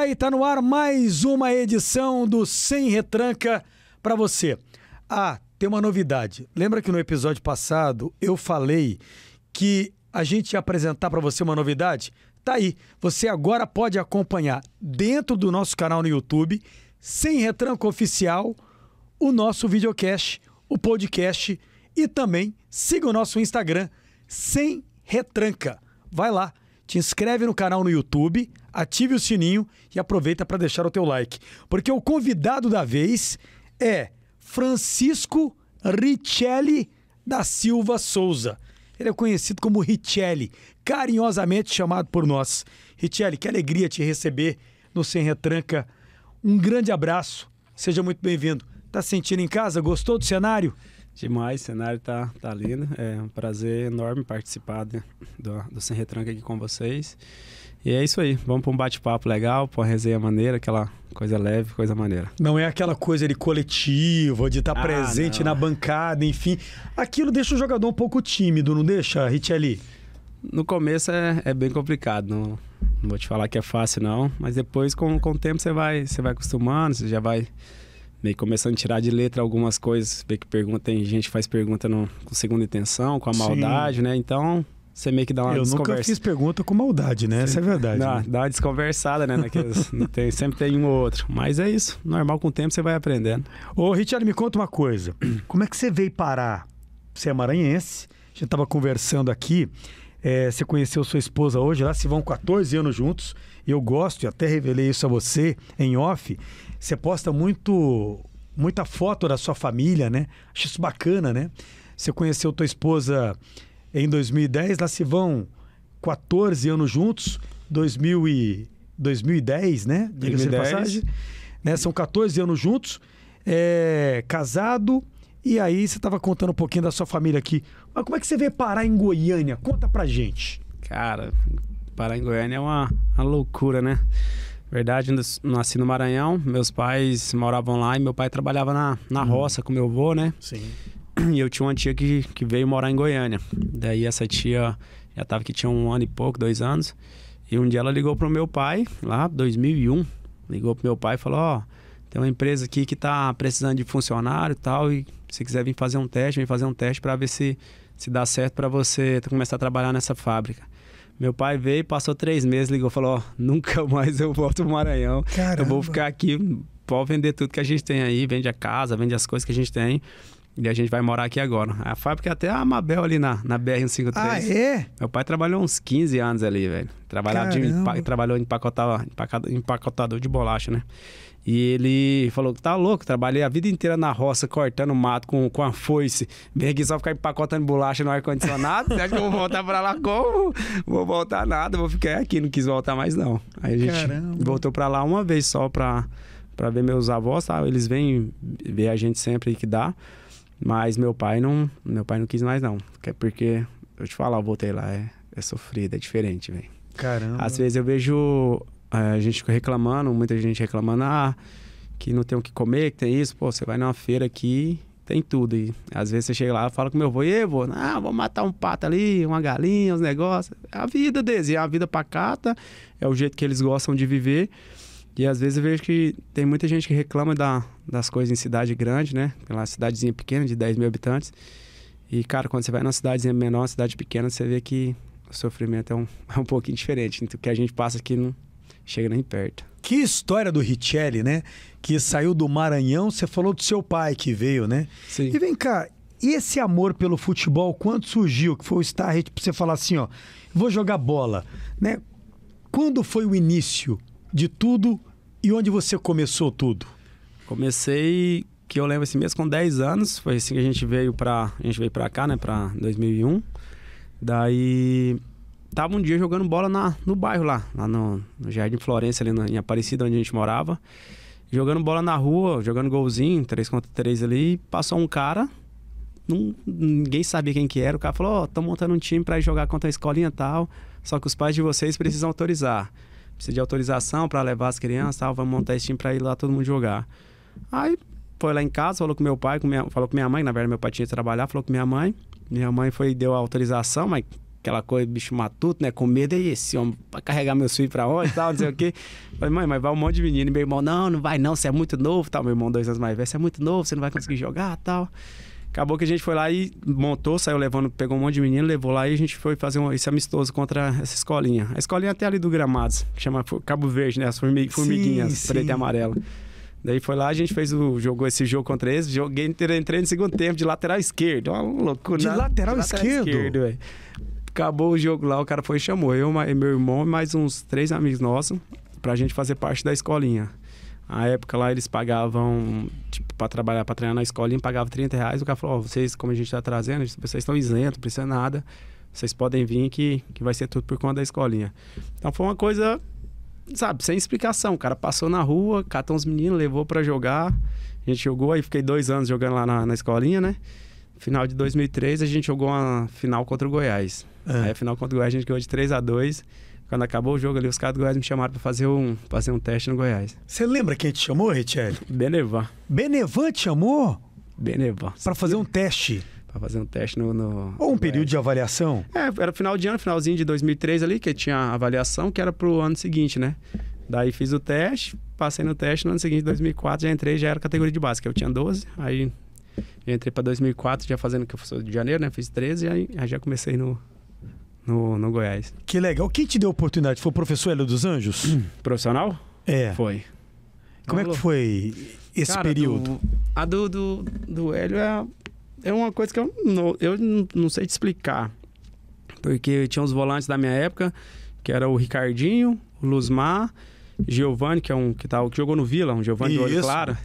aí, tá no ar mais uma edição do Sem Retranca para você. Ah, tem uma novidade. Lembra que no episódio passado eu falei que a gente ia apresentar para você uma novidade? Tá aí. Você agora pode acompanhar dentro do nosso canal no YouTube, Sem Retranca Oficial, o nosso videocast, o podcast e também siga o nosso Instagram, Sem Retranca. Vai lá, te inscreve no canal no YouTube, ative o sininho e aproveita para deixar o teu like. Porque o convidado da vez é Francisco Richelli da Silva Souza. Ele é conhecido como Richelli, carinhosamente chamado por nós. Richelli, que alegria te receber no Sem Retranca. Um grande abraço, seja muito bem-vindo. Tá sentindo em casa? Gostou do cenário? Demais, o cenário tá, tá lindo. Né? É um prazer enorme participar de, né, do, do Sem Retranca aqui com vocês. E é isso aí. Vamos para um bate-papo legal, para uma resenha maneira, aquela coisa leve, coisa maneira. Não é aquela coisa de coletivo, de estar tá ah, presente não. na bancada, enfim. Aquilo deixa o jogador um pouco tímido, não deixa, Richelli? No começo é, é bem complicado. Não, não, vou te falar que é fácil, não. Mas depois, com, com o tempo, você vai, você vai acostumando, você já vai meio começando a tirar de letra algumas coisas. ver que pergunta, tem gente que faz pergunta no, com segunda intenção, com a maldade, Sim. né? Então você meio que dá uma Eu nunca fiz pergunta com maldade, né? Isso Essa é a verdade. Dá, né? dá uma desconversada, né? Naqueles, tem, sempre tem um ou outro. Mas é isso. Normal, com o tempo você vai aprendendo. Ô, Richard, me conta uma coisa. Como é que você veio parar? Você é maranhense, a gente estava conversando aqui. É, você conheceu sua esposa hoje, lá se vão 14 anos juntos. Eu gosto, e até revelei isso a você em off. Você posta muito muita foto da sua família, né? Acho isso bacana, né? Você conheceu tua esposa em 2010, lá se vão 14 anos juntos, 2000 e, 2010, né? 2010. passagem. Né? São 14 anos juntos, é, casado. E aí você estava contando um pouquinho da sua família aqui. Mas como é que você veio parar em Goiânia? Conta pra gente. Cara, parar em Goiânia é uma, uma loucura, né? Verdade, nasci no Maranhão, meus pais moravam lá e meu pai trabalhava na, na uhum. roça com meu avô, né? Sim e eu tinha uma tia que, que veio morar em Goiânia. Daí essa tia já tava que tinha um ano e pouco, dois anos. E um dia ela ligou pro meu pai, lá 2001, ligou pro meu pai e falou: "Ó, oh, tem uma empresa aqui que tá precisando de funcionário e tal e se quiser vir fazer um teste, vem fazer um teste para ver se se dá certo para você começar a trabalhar nessa fábrica". Meu pai veio, passou três meses, ligou, falou: ó, nunca mais eu volto pro Maranhão. Caramba. Eu vou ficar aqui, pode vender tudo que a gente tem aí, vende a casa, vende as coisas que a gente tem. E a gente vai morar aqui agora. A fábrica é até a Amabel ali na, na BR-153. Ah, é? Meu pai trabalhou uns 15 anos ali, velho. Trabalhava de, empa, trabalhou em empacotava, empacotador de bolacha, né? E ele falou que tá louco, trabalhei a vida inteira na roça, cortando mato com, com a foice. Vem aqui só ficar empacotando bolacha no ar-condicionado. Será que eu vou voltar pra lá como? Vou voltar nada, vou ficar aqui. Não quis voltar mais, não. Aí a gente Caramba. voltou pra lá uma vez só pra, pra ver meus avós, tá? Eles vêm ver a gente sempre que dá. Mas meu pai não, meu pai não quis mais não, é porque eu te falar, eu voltei lá é, é sofrido, é diferente, velho. Caramba. Às vezes eu vejo eh, a gente reclamando, muita gente reclamando, ah, que não tem o que comer, que tem isso. Pô, você vai numa feira aqui, tem tudo. E às vezes você chega lá e fala com meu avô, e vou ah, vou matar um pato ali, uma galinha, uns negócios. É a vida deles, é a vida pacata, é o jeito que eles gostam de viver. E às vezes eu vejo que tem muita gente que reclama da, das coisas em cidade grande, né? Pela cidadezinha pequena, de 10 mil habitantes. E, cara, quando você vai numa cidadezinha menor, cidade pequena, você vê que o sofrimento é um, é um pouquinho diferente. Então, o que a gente passa aqui não chega nem perto. Que história do Richelli, né? Que saiu do Maranhão, você falou do seu pai que veio, né? Sim. E vem cá, esse amor pelo futebol, quando surgiu? Que foi o Star Hit, você falar assim, ó, vou jogar bola, né? Quando foi o início de tudo e onde você começou tudo? Comecei, que eu lembro assim, esse mês, com 10 anos. Foi assim que a gente veio para a gente veio para cá, né, para 2001. Daí tava um dia jogando bola na, no bairro lá, lá no, no Jardim Florença, ali em Aparecida, onde a gente morava. Jogando bola na rua, jogando golzinho, 3 contra 3 ali, passou um cara, não, ninguém sabia quem que era, o cara falou, ó, oh, tô montando um time para jogar contra a escolinha e tal, só que os pais de vocês precisam autorizar precisa de autorização para levar as crianças, tal, vamos montar esse time para ir lá todo mundo jogar. Aí foi lá em casa, falou com meu pai, com minha, falou com minha mãe, na verdade meu pai tinha que trabalhar, falou com minha mãe. Minha mãe foi deu a autorização, mas aquela coisa, bicho matuto, né? Com medo, e esse homem pra carregar meus filhos pra onde e tal, não sei o quê. Falei, mãe, mas vai um monte de menino. E meu irmão, não, não vai não, você é muito novo tal. Meu irmão, dois anos mais velho, você é muito novo, você não vai conseguir jogar tal. Acabou que a gente foi lá e montou, saiu levando, pegou um monte de menino, levou lá e a gente foi fazer um, esse amistoso contra essa escolinha. A escolinha até ali do Gramados, que chama Cabo Verde, né? As formiguinhas, sim, sim. e amarelo. Daí foi lá, a gente fez o jogou esse jogo contra eles, joguei entrei no segundo tempo de lateral esquerdo. Uma loucura. De né? lateral, de lateral esquerdo? É. Acabou o jogo lá, o cara foi e chamou eu, meu irmão e mais uns três amigos nossos pra gente fazer parte da escolinha. A época lá eles pagavam tipo, para trabalhar, para treinar na escola, pagava 30 reais. O cara falou: oh, vocês, como a gente está trazendo, vocês estão isentos, não precisa nada. Vocês podem vir que, que vai ser tudo por conta da escolinha. Então foi uma coisa, sabe, sem explicação. O cara passou na rua, catou uns meninos, levou para jogar. A gente jogou, aí fiquei dois anos jogando lá na, na escolinha, né? Final de 2003, a gente jogou uma final contra o Goiás. É. Aí a final contra o Goiás a gente ganhou de 3 a 2 quando acabou o jogo ali, os caras do Goiás me chamaram para fazer um, fazer um teste no Goiás. Você lembra quem te chamou, Richelli? Benevan. Benevan te chamou? Benevan. Para fazer um teste? Para fazer um teste no. no Ou um período Goiás. de avaliação? É, era final de ano, finalzinho de 2003 ali, que tinha avaliação, que era para o ano seguinte, né? Daí fiz o teste, passei no teste no ano seguinte, 2004, já entrei, já era categoria de base, que eu tinha 12, aí entrei para 2004 já fazendo que eu sou de janeiro, né? Fiz 13 aí, aí já comecei no no, no Goiás. Que legal. Quem te deu a oportunidade? Foi o professor Hélio dos Anjos? Hum, profissional? É. Foi. Como é que foi esse Cara, período? Do, a do, do, do Hélio é, é uma coisa que eu não, eu não sei te explicar. Porque tinha os volantes da minha época, que era o Ricardinho, o Luzmar, Giovanni, que é um que, tá, que jogou no Vila, um Giovanni de Olho Clara.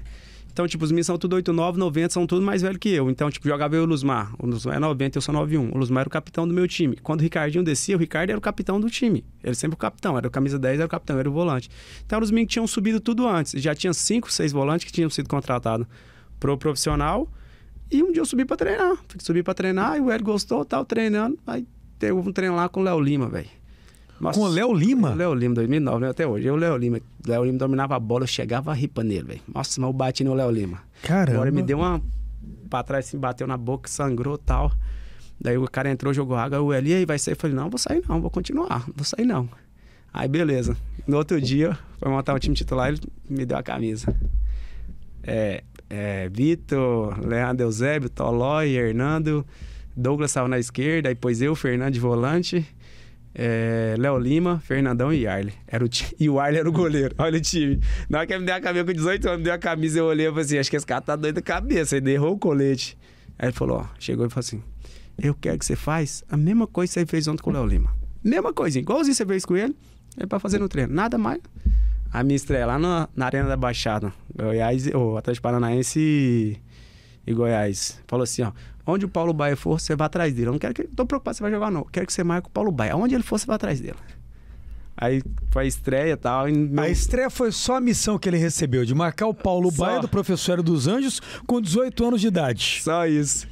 Então, tipo, os meninos são tudo 89, 90, são tudo mais velho que eu. Então, tipo, jogava eu e o Lusmar. O Lusmar é 90, eu sou 91. O Lusmar era o capitão do meu time. Quando o Ricardinho descia, o Ricardo era o capitão do time. Ele sempre o capitão, era o camisa 10, era o capitão, era o volante. Então, os meninos tinham subido tudo antes. Já tinha 5, 6 volantes que tinham sido contratados pro profissional. E um dia eu subi para treinar. Subi para treinar e o Hélio gostou, tal, treinando. Aí teve um treino lá com o Léo Lima, velho. Nossa, com o Léo Lima? Léo Lima, 2009, né? até hoje. Eu, Léo Lima. Léo Lima dominava a bola, eu chegava a ripa nele, velho. Nossa, mas eu bati no Léo Lima. Caramba. Agora me deu uma. Pra trás, assim, bateu na boca, sangrou tal. Daí o cara entrou, jogou água. O Eli aí vai sair. Eu falei, não, vou sair não, vou continuar, vou sair não. Aí beleza. No outro dia, foi montar o time titular, ele me deu a camisa. É, é, Vitor, Leandro Eusébio, Tolói, Hernando, Douglas estava na esquerda, pôs eu, Fernando de volante é, Léo Lima, Fernandão e Arle. Era o time, e o Arle era o goleiro. Olha o time. Na hora que ele me deu a camisa, com 18 anos, me deu a camisa, eu olhei e falei assim: acho que esse cara tá doido da cabeça. Ele errou o colete. Aí ele falou: ó, chegou e falou assim: eu quero que você faz a mesma coisa que você fez ontem com o Léo Lima. Mesma coisa, igualzinho você fez com ele, é pra fazer no treino. Nada mais. A minha estreia lá na, na Arena da Baixada, Goiás, ou atrás Atlético Paranaense e, e Goiás. Falou assim: ó, Onde o Paulo Baia for, você vai atrás dele. Eu não quero que. Tô preocupado se vai jogar, não. Eu quero que você marque o Paulo Baia. Onde ele for, você vai atrás dele. Aí foi a estreia e tal. não... A estreia foi só a missão que ele recebeu, de marcar o Paulo só... Baia do Professor dos Anjos com 18 anos de idade. Só isso.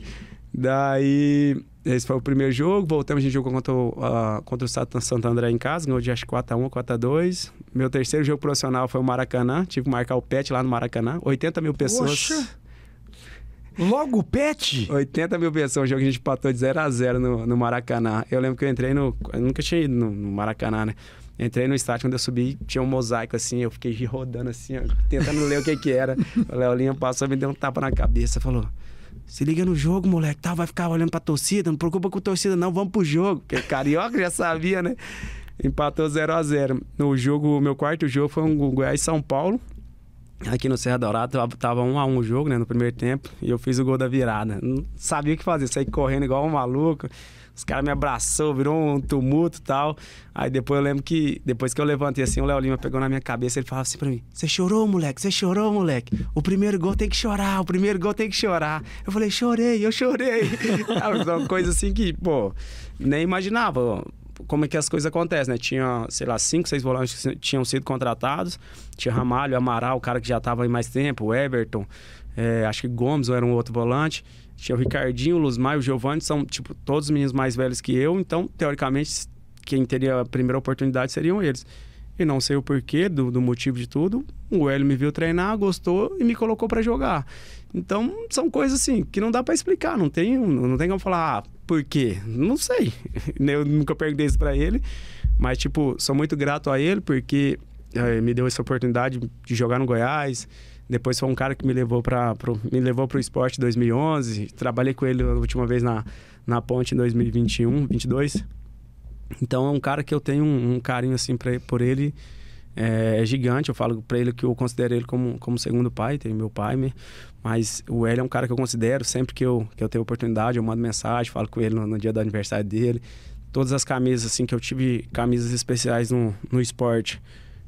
Daí, esse foi o primeiro jogo. Voltamos, a gente jogou contra o, uh, contra o Santo André em casa, ganhou de acho 4x1, 4x2. Meu terceiro jogo profissional foi o Maracanã. Tive que marcar o pet lá no Maracanã. 80 mil pessoas. Poxa. Logo o Pet? 80 mil pessoas, um jogo que a gente patou de 0 a 0 no, no Maracanã. Eu lembro que eu entrei no. Eu nunca tinha ido no, no Maracanã, né? Entrei no estádio, quando eu subi, tinha um mosaico assim, eu fiquei rodando assim, ó, tentando ler o que que era. O Leolinha passou, me deu um tapa na cabeça, falou: se liga no jogo, moleque, tá? Vai ficar olhando pra torcida, não preocupa com a torcida, não, vamos pro jogo. Porque carioca já sabia, né? Empatou 0 a 0 No jogo, meu quarto jogo foi um Goiás São Paulo aqui no Serra Dourada, tava um a um o jogo, né, no primeiro tempo, e eu fiz o gol da virada. Não sabia o que fazer, saí correndo igual um maluco. Os caras me abraçou, virou um tumulto e tal. Aí depois eu lembro que, depois que eu levantei assim, o Léo Lima pegou na minha cabeça, ele falava assim pra mim: Você chorou, moleque? Você chorou, moleque? O primeiro gol tem que chorar, o primeiro gol tem que chorar. Eu falei: Chorei, eu chorei. Uma coisa assim que, pô, nem imaginava como é que as coisas acontecem, né? Tinha, sei lá, cinco, seis volantes que tinham sido contratados. Tinha uhum. Ramalho, Amaral, o cara que já estava aí mais tempo, o Everton, é, acho que Gomes era um outro volante. Tinha o Ricardinho, o Luzmar e o Giovanni, são, tipo, todos os meninos mais velhos que eu. Então, teoricamente, quem teria a primeira oportunidade seriam eles. E não sei o porquê, do, do motivo de tudo, o Hélio me viu treinar, gostou e me colocou para jogar. Então, são coisas assim que não dá para explicar, não tem, não tem como falar, ah, por quê? Não sei. Né, eu nunca perguntei isso para ele. Mas, tipo, sou muito grato a ele porque é, me deu essa oportunidade de jogar no Goiás. Depois foi um cara que me levou para me levou para o esporte em 2011. Trabalhei com ele a última vez na, na Ponte em 2021, 22. Então é um cara que eu tenho um, um carinho assim pra, por ele é, é, gigante. Eu falo para ele que eu considero ele como, como segundo pai, tem meu pai, né? mas o Hélio é um cara que eu considero. Sempre que eu, que eu tenho oportunidade, eu mando mensagem, falo com ele no, no dia do aniversário dele. Todas as camisas, assim, que eu tive camisas especiais no, no esporte,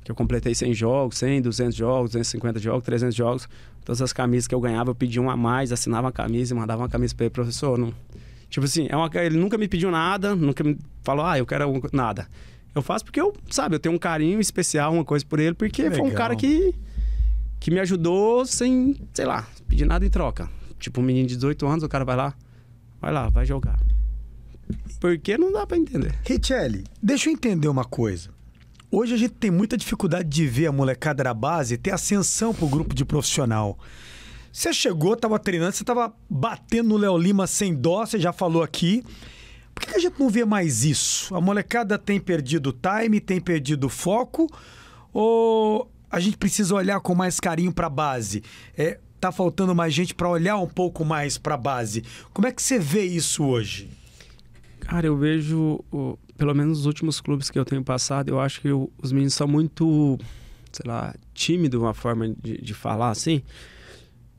que eu completei 100 jogos, 100, 200 jogos, 250 jogos, 300 jogos. Todas as camisas que eu ganhava, eu pedia uma a mais, assinava a camisa e mandava uma camisa para ele, professor. Não... Tipo assim, é uma... ele nunca me pediu nada, nunca me falou, ah, eu quero nada. Eu faço porque eu, sabe, eu tenho um carinho especial, uma coisa por ele, porque foi um cara que, que me ajudou sem, sei lá, pedir nada em troca. Tipo, um menino de 18 anos, o cara vai lá, vai lá, vai jogar. Porque não dá para entender. Richelle, deixa eu entender uma coisa. Hoje a gente tem muita dificuldade de ver a molecada da base ter ascensão pro grupo de profissional. Você chegou, tava treinando, você tava batendo no Léo Lima sem dó, você já falou aqui. Por que a gente não vê mais isso? A molecada tem perdido time, tem perdido foco, ou a gente precisa olhar com mais carinho para a base? É, tá faltando mais gente para olhar um pouco mais para a base. Como é que você vê isso hoje? Cara, eu vejo, pelo menos os últimos clubes que eu tenho passado, eu acho que eu, os meninos são muito, sei lá, tímidos, uma forma de, de falar assim.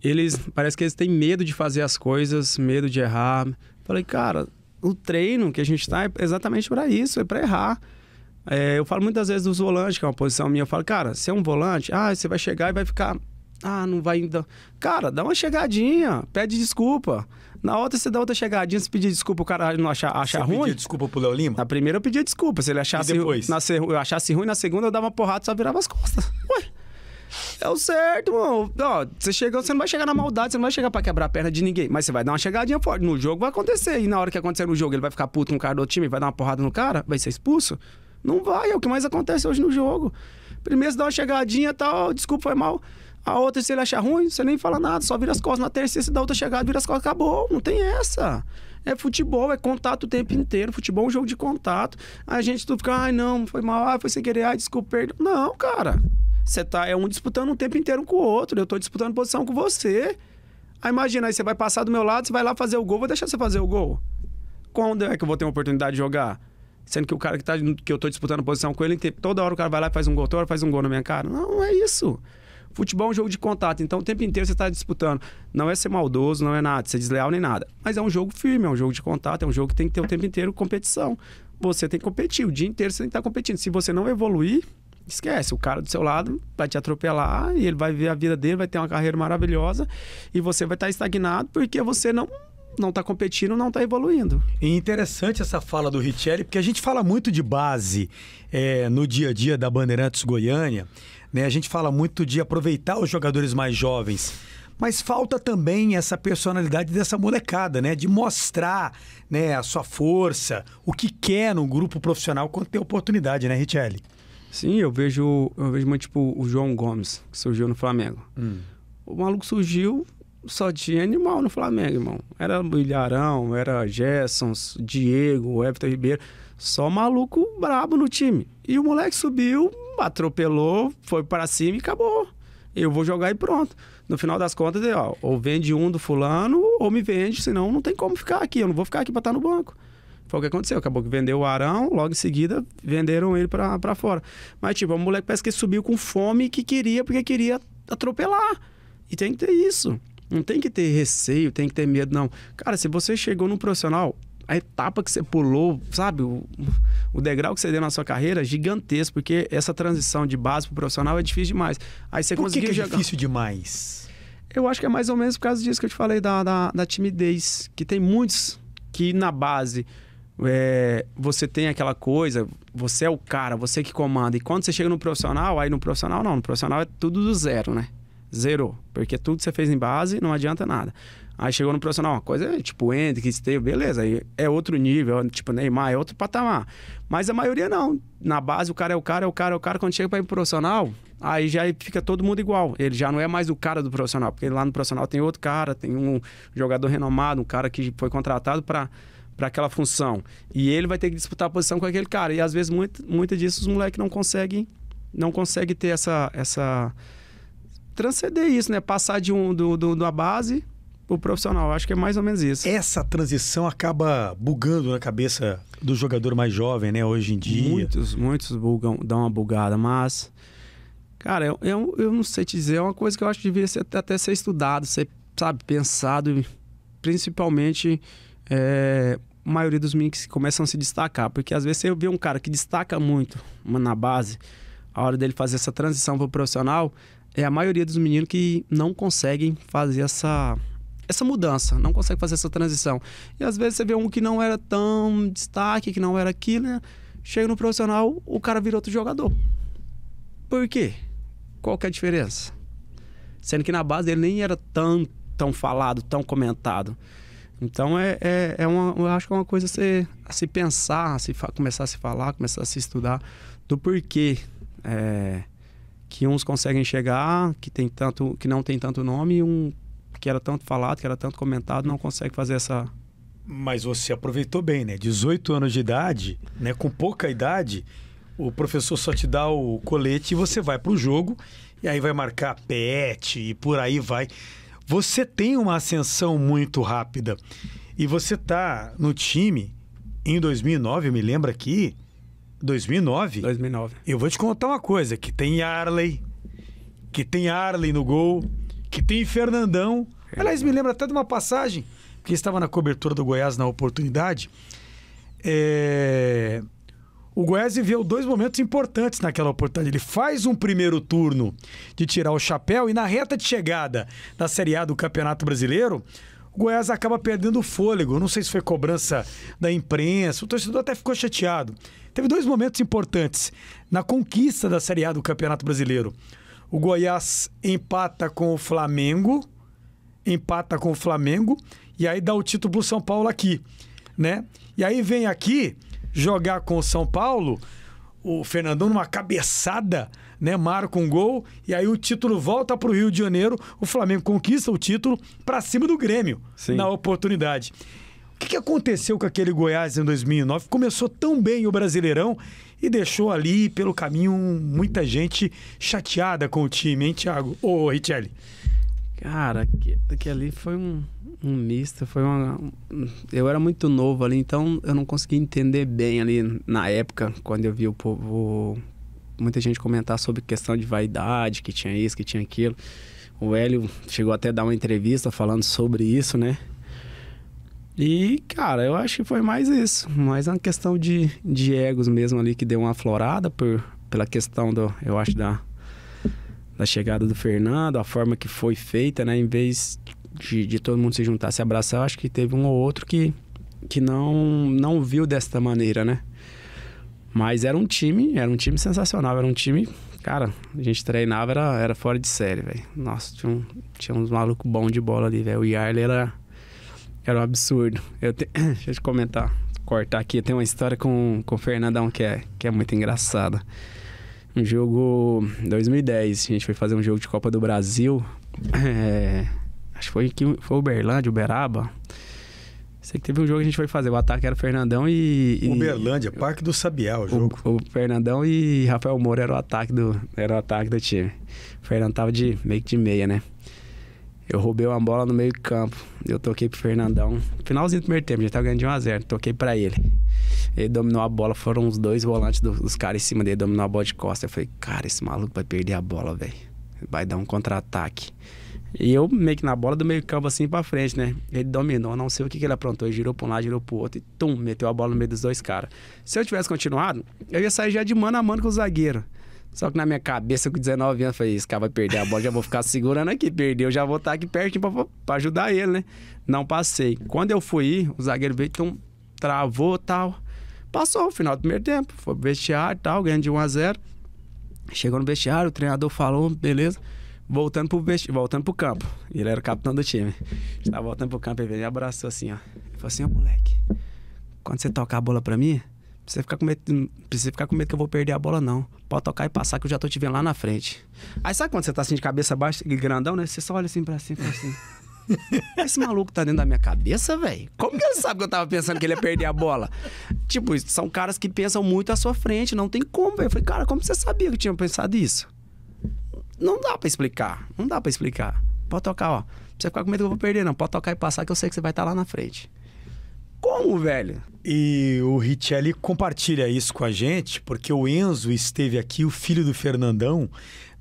Eles, parece que eles têm medo de fazer as coisas, medo de errar. Falei, cara, o treino que a gente está é exatamente para isso, é para errar. É, eu falo muitas vezes dos volantes, que é uma posição minha. Eu falo, cara, você é um volante, ah, você vai chegar e vai ficar. Ah, não vai ainda. Cara, dá uma chegadinha, pede desculpa. Na outra, você dá outra chegadinha, se pedir desculpa, o cara não achar, achar ruim. Você pediu desculpa pro Léo Lima? Na primeira eu pedia desculpa. Se ele achasse, e depois? Na, eu achasse ruim, na segunda eu dava uma porrada e só virava as costas. Ué, É o certo, mano. você chegou, você não vai chegar na maldade, você não vai chegar pra quebrar a perna de ninguém. Mas você vai dar uma chegadinha forte. No jogo vai acontecer. E na hora que acontecer no jogo, ele vai ficar puto com o cara do outro time, vai dar uma porrada no cara, vai ser expulso. Não vai, é o que mais acontece hoje no jogo. Primeiro você dá uma chegadinha e tal, desculpa, foi mal. A outra, se ele achar ruim, você nem fala nada, só vira as costas. Na terceira, você dá outra chegada, vira as costas, acabou. Não tem essa. É futebol, é contato o tempo inteiro. Futebol é um jogo de contato. A gente tu fica, ai não, foi mal, ai, ah, foi sem querer, ai, desculpa, perdão. Não, cara. Você tá, é um disputando um tempo inteiro com o outro. Eu estou disputando posição com você. Aí imagina, aí você vai passar do meu lado, você vai lá fazer o gol, vou deixar você fazer o gol. Quando é que eu vou ter uma oportunidade de jogar? Sendo que o cara que, tá, que eu estou disputando posição com ele, toda hora o cara vai lá e faz um gol, toda hora faz um gol na minha cara. Não, é isso. Futebol é um jogo de contato, então o tempo inteiro você está disputando. Não é ser maldoso, não é nada, ser desleal nem nada. Mas é um jogo firme, é um jogo de contato, é um jogo que tem que ter o tempo inteiro competição. Você tem que competir, o dia inteiro você tem que estar tá competindo. Se você não evoluir, esquece, o cara do seu lado vai te atropelar e ele vai ver a vida dele, vai ter uma carreira maravilhosa e você vai estar tá estagnado porque você não não está competindo, não está evoluindo. E interessante essa fala do Richelli, porque a gente fala muito de base é, no dia a dia da Bandeirantes Goiânia, né? A gente fala muito de aproveitar os jogadores mais jovens mas falta também essa personalidade dessa molecada, né? De mostrar né, a sua força, o que quer no grupo profissional quando tem oportunidade, né, Richelli? Sim, eu vejo, eu vejo muito tipo o João Gomes, que surgiu no Flamengo. Hum. O maluco surgiu, só tinha animal no Flamengo, irmão. Era Bilharão, era Gerson, Diego, Everton Ribeiro. Só maluco brabo no time. E o moleque subiu, atropelou, foi para cima e acabou. Eu vou jogar e pronto. No final das contas, ó, ou vende um do fulano, ou me vende, senão não tem como ficar aqui. Eu não vou ficar aqui para estar no banco. Foi o que aconteceu. Acabou que vendeu o Arão, logo em seguida venderam ele para fora. Mas, tipo, o moleque parece que subiu com fome que queria, porque queria atropelar. E tem que ter isso. Não tem que ter receio, tem que ter medo, não. Cara, se você chegou num profissional, a etapa que você pulou, sabe? O, o degrau que você deu na sua carreira é gigantesco, porque essa transição de base pro profissional é difícil demais. Aí você Por que, que é jogar... difícil demais? Eu acho que é mais ou menos por causa disso que eu te falei da, da, da timidez, que tem muitos que na base é, você tem aquela coisa, você é o cara, você que comanda. E quando você chega no profissional, aí no profissional não, no profissional é tudo do zero, né? Zerou. Porque tudo que você fez em base não adianta nada. Aí chegou no profissional, uma coisa tipo que Esteve, beleza, aí é outro nível, tipo Neymar, é outro patamar. Mas a maioria não. Na base o cara é o cara, é o cara, é o cara. Quando chega para ir pro profissional, aí já fica todo mundo igual. Ele já não é mais o cara do profissional, porque lá no profissional tem outro cara, tem um jogador renomado, um cara que foi contratado para para aquela função. E ele vai ter que disputar a posição com aquele cara. E às vezes, muito, muito disso, os moleques não conseguem não consegue ter essa. essa transcender isso, né? Passar de um do, do da base o profissional. Acho que é mais ou menos isso. Essa transição acaba bugando na cabeça do jogador mais jovem, né? Hoje em dia. Muitos, muitos bugam, dão uma bugada, mas. Cara, eu, é, é eu, eu não sei te dizer, é uma coisa que eu acho que devia ser, até ser estudado, ser, sabe, pensado, principalmente é, a maioria dos meninos começam a se destacar. Porque às vezes você vê um cara que destaca muito na base, a hora dele fazer essa transição para o profissional, é a maioria dos meninos que não conseguem fazer essa, essa mudança, não consegue fazer essa transição. E às vezes você vê um que não era tão destaque, que não era aquilo, né? chega no profissional, o cara vira outro jogador. Por quê? Qual que é a diferença? Sendo que na base ele nem era tão, tão falado, tão comentado. Então é, é, é, uma, eu acho que é uma coisa a se, a se pensar, a se começar a se falar, começar a se estudar do porquê é, que uns conseguem chegar, que tem tanto, que não tem tanto nome, e um que era tanto falado, que era tanto comentado, não consegue fazer essa. Mas você aproveitou bem, né? 18 anos de idade, né? Com pouca idade, o professor só te dá o colete e você vai para o jogo e aí vai marcar pet e por aí vai. Você tem uma ascensão muito rápida. E você tá no time em 2009, me lembra aqui, 2009? 2009. Eu vou te contar uma coisa, que tem Arley, que tem Arley no gol, que tem Fernandão. É. Aliás, me lembra até de uma passagem, que estava na cobertura do Goiás na oportunidade. É... O Goiás viveu dois momentos importantes naquela oportunidade. Ele faz um primeiro turno de tirar o chapéu e na reta de chegada da Série A do Campeonato Brasileiro, o Goiás acaba perdendo o fôlego. Não sei se foi cobrança da imprensa, o torcedor até ficou chateado. Teve dois momentos importantes na conquista da Série A do Campeonato Brasileiro. O Goiás empata com o Flamengo, empata com o Flamengo e aí dá o título pro São Paulo aqui, né? E aí vem aqui jogar com o São Paulo, o Fernandão numa cabeçada, né, marca um gol e aí o título volta para o Rio de Janeiro, o Flamengo conquista o título para cima do Grêmio Sim. na oportunidade. O que, que aconteceu com aquele Goiás em 2009? Começou tão bem o Brasileirão e deixou ali pelo caminho muita gente chateada com o time, hein, Thiago? Ô, Richelli. Cara, aquele ali foi um, um misto, foi uma. Eu era muito novo ali, então eu não conseguia entender bem ali na época, quando eu vi o povo. Muita gente comentar sobre questão de vaidade, que tinha isso, que tinha aquilo. O Hélio chegou até a dar uma entrevista falando sobre isso, né? E, cara, eu acho que foi mais isso. Mais uma questão de, de egos mesmo ali que deu uma aflorada por, pela questão do, eu acho, da, da chegada do Fernando, a forma que foi feita, né? Em vez de, de todo mundo se juntar, se abraçar, acho que teve um ou outro que, que não, não viu desta maneira, né? Mas era um time, era um time sensacional, era um time, cara, a gente treinava, era, era fora de série, velho. Nossa, tinha, um, tinha uns malucos bons de bola ali, velho. O Yarley era, era um absurdo. Eu te... Deixa eu te comentar, cortar aqui, tem uma história com, com o Fernandão que é, que é muito engraçada. Um jogo 2010, a gente foi fazer um jogo de Copa do Brasil. É Acho que foi, o foi Uberlândia, Uberaba. Sei que teve um jogo que a gente foi fazer. O ataque era o Fernandão e. e Uberlândia, Parque do Sabiá, o jogo. O, o, Fernandão e Rafael Moura era o ataque do, era o ataque do time. O Fernandão tava de, meio que de meia, né? Eu roubei uma bola no meio do campo. Eu toquei pro Fernandão. Finalzinho do primeiro tempo, já tava ganhando de 1x0. Toquei pra ele. Ele dominou a bola. Foram os dois volantes dos, dos caras em cima dele. Dominou a bola de costa. Eu falei, cara, esse maluco vai perder a bola, velho. Vai dar um contra-ataque. E eu meio que na bola do meio campo assim pra frente, né? Ele dominou, não sei o que, que ele aprontou, girou pra um lado, girou pro outro e tum, meteu a bola no meio dos dois caras. Se eu tivesse continuado, eu ia sair já de mano a mano com o zagueiro. Só que na minha cabeça, com 19 anos, eu falei, esse cara vai perder a bola, já vou ficar segurando aqui. Perdeu, já vou estar tá aqui pertinho pra, pra ajudar ele, né? Não passei. Quando eu fui ir, o zagueiro veio, tum, travou tal. Passou o final do primeiro tempo, foi vestiário tal, ganhando de 1 a 0 Chegou no vestiário, o treinador falou, beleza voltando pro, voltando pro campo. Ele era o capitão do time. Estava voltando pro campo, ele me abraçou assim, ó. Ele falou assim, ó, oh, moleque, quando você tocar a bola pra mim, precisa ficar com medo, precisa ficar com medo que eu vou perder a bola, não. Pode tocar e passar que eu já tô te vendo lá na frente. Aí sabe quando você tá assim de cabeça baixa e grandão, né? Você só olha assim pra cima e fala assim. Esse maluco tá dentro da minha cabeça, velho. Como que ele sabe que eu tava pensando que ele ia perder a bola? Tipo, são caras que pensam muito à sua frente, não tem como, velho. Falei, cara, como você sabia que eu tinha pensado isso? Não dá para explicar. Não dá para explicar. Pode tocar, ó. Não precisa ficar com medo que eu vou perder, não. Pode tocar e passar que eu sei que você vai estar tá lá na frente. Como, velho? E o Richelli compartilha isso com a gente, porque o Enzo esteve aqui, o filho do Fernandão,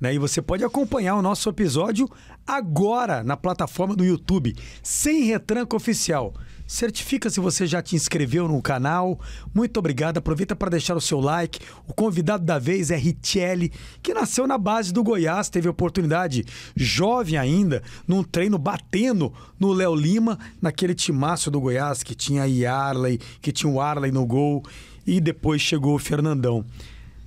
né? E você pode acompanhar o nosso episódio agora na plataforma do YouTube, sem retranca oficial. Certifica se você já te inscreveu no canal. Muito obrigado. Aproveita para deixar o seu like. O convidado da vez é Richelli, que nasceu na base do Goiás, teve oportunidade jovem ainda, num treino batendo no Léo Lima, naquele timaço do Goiás que tinha aí Arley, que tinha o Arley no gol e depois chegou o Fernandão.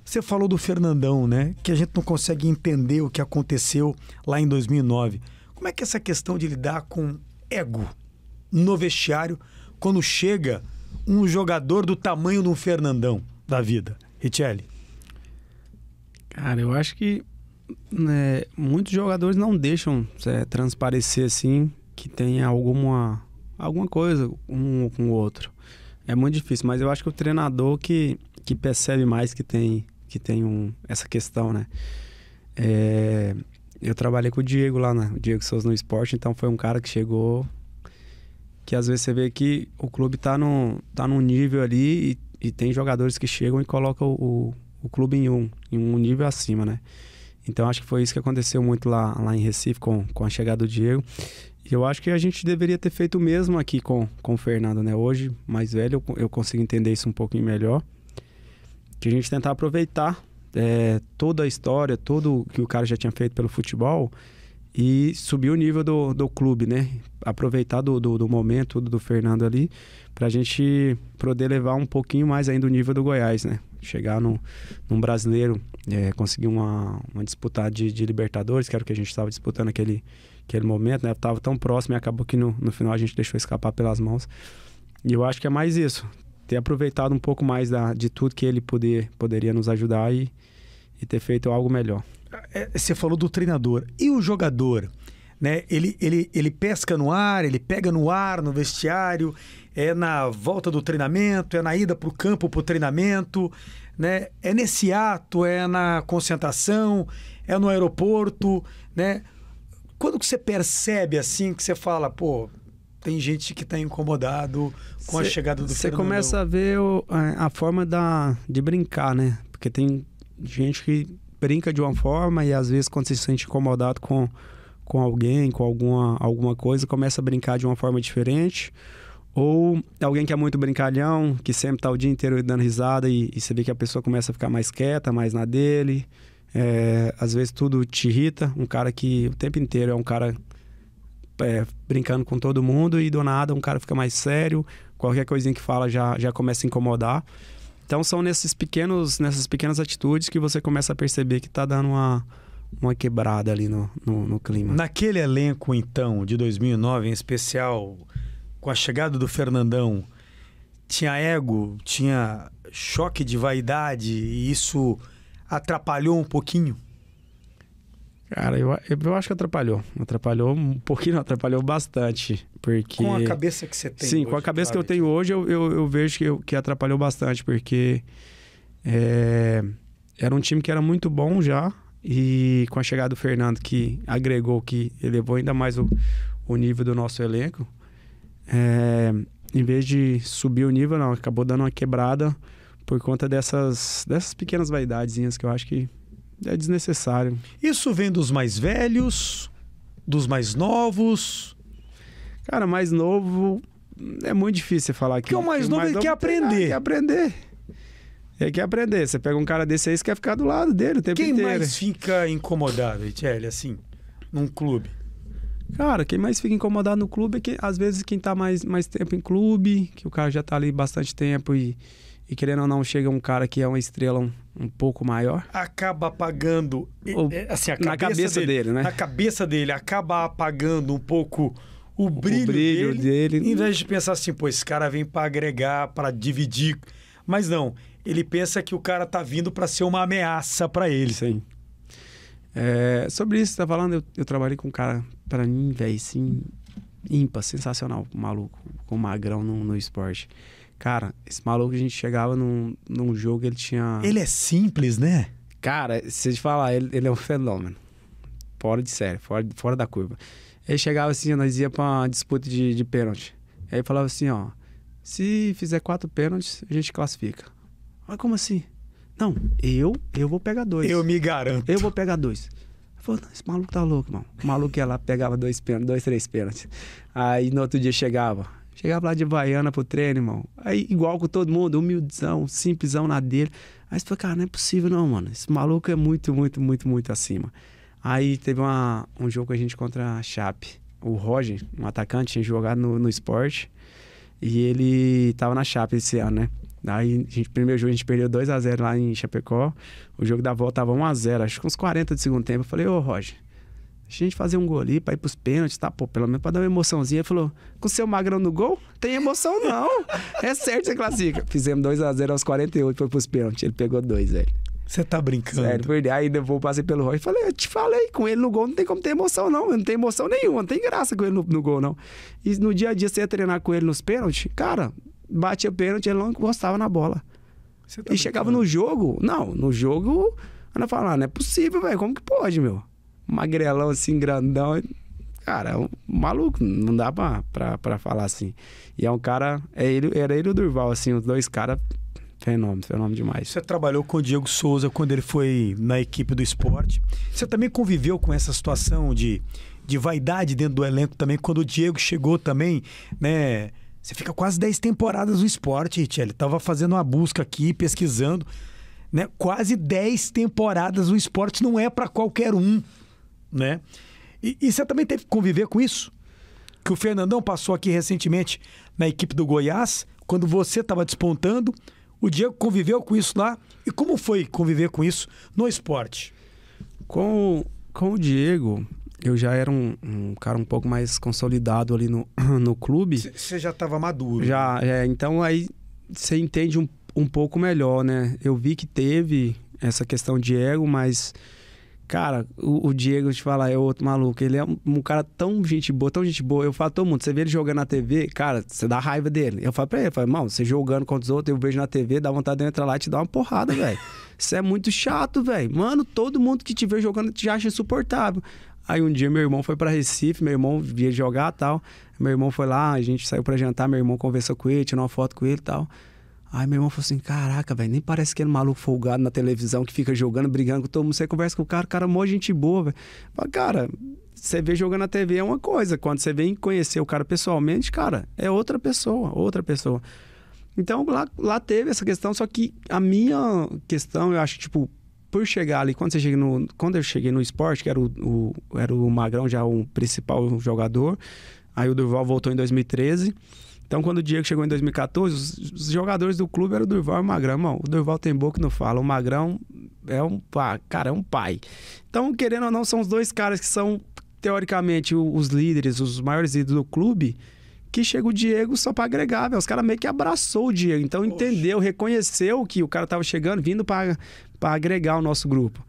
Você falou do Fernandão, né? Que a gente não consegue entender o que aconteceu lá em 2009. Como é que é essa questão de lidar com ego? no vestiário quando chega um jogador do tamanho do Fernandão da vida? Richelli. Cara, eu acho que né, muitos jogadores não deixam é, transparecer assim que tem alguma, alguma coisa um com o outro. É muito difícil, mas eu acho que o treinador que, que percebe mais que tem, que tem um, essa questão, né? É, eu trabalhei com o Diego lá, né? O Diego Souza no esporte, então foi um cara que chegou que às vezes você vê que o clube está num, tá num nível ali e, e, tem jogadores que chegam e colocam o, o, o, clube em um, em um nível acima, né? Então acho que foi isso que aconteceu muito lá, lá em Recife com, com a chegada do Diego. E eu acho que a gente deveria ter feito o mesmo aqui com, com o Fernando, né? Hoje, mais velho, eu, eu consigo entender isso um pouquinho melhor. Que a gente tentar aproveitar é, toda a história, tudo que o cara já tinha feito pelo futebol e subir o nível do, do clube, né? Aproveitar do, do, do momento do Fernando ali para a gente poder levar um pouquinho mais ainda o nível do Goiás, né? Chegar num, num brasileiro, é, conseguir uma, uma disputa de, de Libertadores, que era o que a gente estava disputando naquele aquele momento, né? Tava tão próximo e acabou que no, no final a gente deixou escapar pelas mãos. E eu acho que é mais isso, ter aproveitado um pouco mais da, de tudo que ele poder, poderia nos ajudar e, e ter feito algo melhor. É, você falou do treinador. E o jogador? Né? Ele, ele, ele pesca no ar, ele pega no ar, no vestiário, é na volta do treinamento, é na ida para o campo para o treinamento, né? é nesse ato, é na concentração, é no aeroporto. Né? Quando que você percebe assim, que você fala, pô, tem gente que está incomodado com cê, a chegada do Você começa a ver o, a forma da, de brincar, né? Porque tem gente que brinca de uma forma e às vezes quando você se sente incomodado com, com alguém, com alguma, alguma coisa, começa a brincar de uma forma diferente. Ou alguém que é muito brincalhão, que sempre tá o dia inteiro dando risada e, e você vê que a pessoa começa a ficar mais quieta, mais na dele. É, às vezes tudo te irrita. Um cara que o tempo inteiro é um cara é, brincando com todo mundo e do nada um cara fica mais sério. Qualquer coisinha que fala já, já começa a incomodar. Então são nesses pequenos, nessas pequenas atitudes que você começa a perceber que está dando uma, uma quebrada ali no, no, no, clima. Naquele elenco, então, de 2009, em especial, com a chegada do Fernandão, tinha ego, tinha choque de vaidade e isso atrapalhou um pouquinho? Cara, eu, eu acho que atrapalhou. Atrapalhou um pouquinho, atrapalhou bastante. Porque... Com a cabeça que você tem. Sim, hoje, com a cabeça claro. que eu tenho hoje, eu, eu, eu vejo que, eu, que atrapalhou bastante, porque é, era um time que era muito bom já. E com a chegada do Fernando, que agregou, que elevou ainda mais o, o nível do nosso elenco, é, em vez de subir o nível, não, acabou dando uma quebrada por conta dessas, dessas pequenas vaidadezinhas que eu acho que é desnecessário. Isso vem dos mais velhos, dos mais novos. Cara, mais novo é muito difícil você falar aqui. Porque o mais novo mais ele quer aprender. Ah, quer aprender. Ele quer aprender. Você pega um cara desse aí, você quer ficar do lado dele o tempo quem inteiro. Quem mais fica incomodado, Itchelle, assim, num clube? Cara, quem mais fica incomodado no clube é que, às vezes, quem tá mais, mais tempo em clube, que o cara já tá ali bastante tempo e e querendo ou não, chega um cara que é uma estrela um, um pouco maior. Acaba apagando. O, assim, a cabeça na cabeça dele, dele, né? Na cabeça dele, acaba apagando um pouco o brilho, o brilho dele, dele. Em vez de pensar assim, pô, esse cara vem para agregar, para dividir. Mas não, ele pensa que o cara tá vindo para ser uma ameaça para ele. Sim. É, sobre isso, você tá falando, eu, eu trabalhei com um cara, para mim, velho, sim, ímpar, sensacional, maluco, com magrão no, no esporte. Cara, esse maluco a gente chegava num, num jogo, ele tinha. Ele é simples, né? Cara, se eu te falar, ele, ele é um fenômeno. Fora de série, fora, fora da curva. Ele chegava assim, nós ia pra uma disputa de, de pênalti. Aí falava assim, ó. Se fizer quatro pênaltis, a gente classifica. Mas como assim? Não, eu, eu vou pegar dois. Eu me garanto. Eu vou pegar dois. Falei, esse maluco tá louco, mano. O maluco ia lá, pegava dois pênaltis, dois, três pênaltis. Aí no outro dia chegava. Chegava lá de Baiana pro treino, irmão. Aí, igual com todo mundo, humildão, simplesão na dele. Aí você falou, cara, não é possível não, mano. Esse maluco é muito, muito, muito, muito acima. Aí teve uma, um jogo que a gente contra a Chape. O Roger, um atacante, tinha jogado no, no esporte. E ele tava na Chape esse ano, né? Aí, a gente, primeiro jogo, a gente perdeu 2 a 0 lá em Chapecó. O jogo da volta tava 1 a 0 acho que uns 40 de segundo tempo. Eu falei, ô, Roger, a gente fazer um gol ali pra ir pros pênaltis, tá? Pô, pelo menos pra dar uma emoçãozinha. Ele falou, com o seu magrão no gol? Tem emoção não. é certo, você classifica. Fizemos 2x0 aos 48, foi pros pênaltis. Ele pegou dois, velho. Você tá brincando. Sério, perdi. Aí eu passei pelo Roy e falei, eu te falei, com ele no gol não tem como ter emoção, não. Não tem emoção nenhuma, não tem graça com ele no, no gol, não. E no dia a dia você ia treinar com ele nos pênaltis, cara, batia pênalti, ele não gostava na bola. Tá e brincando. chegava no jogo, não, no jogo, ela falava, ah, não é possível, velho, como que pode, meu? magrelão assim, grandão. Cara, é um maluco, não dá pra, pra, pra falar assim. E é um cara, é ele, era ele e o Durval, assim, os dois caras Fenômeno, fenômeno demais. Você trabalhou com o Diego Souza quando ele foi na equipe do esporte. Você também conviveu com essa situação de, de vaidade dentro do elenco também. Quando o Diego chegou também, né? Você fica quase 10 temporadas no esporte, Richelle. Tava fazendo uma busca aqui, pesquisando. Né? Quase 10 temporadas no esporte não é para qualquer um né? E, e você também teve que conviver com isso? Que o Fernandão passou aqui recentemente na equipe do Goiás, quando você estava despontando, o Diego conviveu com isso lá. E como foi conviver com isso no esporte? Com, com o Diego, eu já era um, um cara um pouco mais consolidado ali no, no clube. Você já estava maduro. Já, né? é, então aí você entende um, um pouco melhor, né? Eu vi que teve essa questão de ego, mas Cara, o, o Diego, te falar, é outro maluco. Ele é um, um, cara tão gente boa, tão gente boa. Eu falo todo mundo, você vê ele jogando na TV, cara, você dá raiva dele. Eu falo pra ele, eu falo, irmão, você jogando contra os outros, eu vejo na TV, dá vontade de entrar lá e te dar uma porrada, velho. Isso é muito chato, velho. Mano, todo mundo que te vê jogando te acha insuportável. Aí um dia meu irmão foi para Recife, meu irmão via jogar tal. Meu irmão foi lá, a gente saiu para jantar, meu irmão conversou com ele, tirou uma foto com ele e tal. Aí meu irmão falou assim: caraca, velho, nem parece que é um maluco folgado na televisão que fica jogando, brigando com todo mundo. Você conversa com o cara, o cara é mó gente boa, velho. Cara, você vê jogando na TV é uma coisa. Quando você vem conhecer o cara pessoalmente, cara, é outra pessoa, outra pessoa. Então lá, lá teve essa questão, só que a minha questão, eu acho tipo, por chegar ali, quando, você chega no, quando eu cheguei no esporte, que era o, o era o Magrão já o principal jogador, aí o Durval voltou em 2013. Então, quando o Diego chegou em 2014, os jogadores do clube eram o Durval e o Magrão. Irmão, o Durval tem boca que não fala. O Magrão é um pá, cara, é um pai. Então, querendo ou não, são os dois caras que são, teoricamente, os líderes, os maiores líderes do clube que chega o Diego só para agregar, velho. Os caras meio que abraçou o Diego. Então Poxa. entendeu, reconheceu que o cara tava chegando, vindo para agregar o nosso grupo.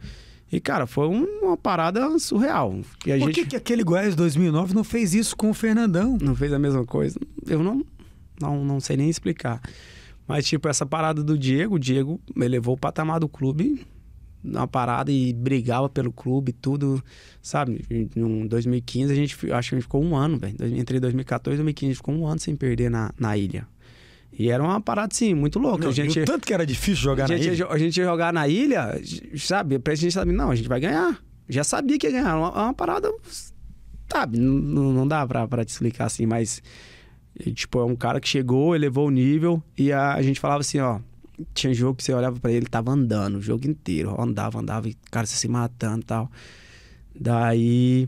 E, cara, foi uma parada surreal. E a Por gente... que aquele Goiás 2009 não fez isso com o Fernandão? Não fez a mesma coisa? Eu não, não, não sei nem explicar. Mas, tipo, essa parada do Diego, o Diego levou o patamar do clube na parada e brigava pelo clube, tudo, sabe? Em 2015, a gente, acho que a gente ficou um ano, velho. Entre 2014 e 2015, a gente ficou um ano sem perder na, na ilha. E era uma parada, assim, muito louca. Não, a gente, tanto que era difícil jogar na ilha. A gente ia jogar na ilha, sabe? a gente saber não, a gente vai ganhar. Já sabia que ia ganhar. É uma, é uma parada, sabe? Não, não dá pra, pra te explicar assim, mas. Tipo, é um cara que chegou, elevou o nível e a, a gente falava assim, ó. Tinha jogo que você olhava para ele, ele tava andando o jogo inteiro, andava, andava, e o cara se matando e tal. Daí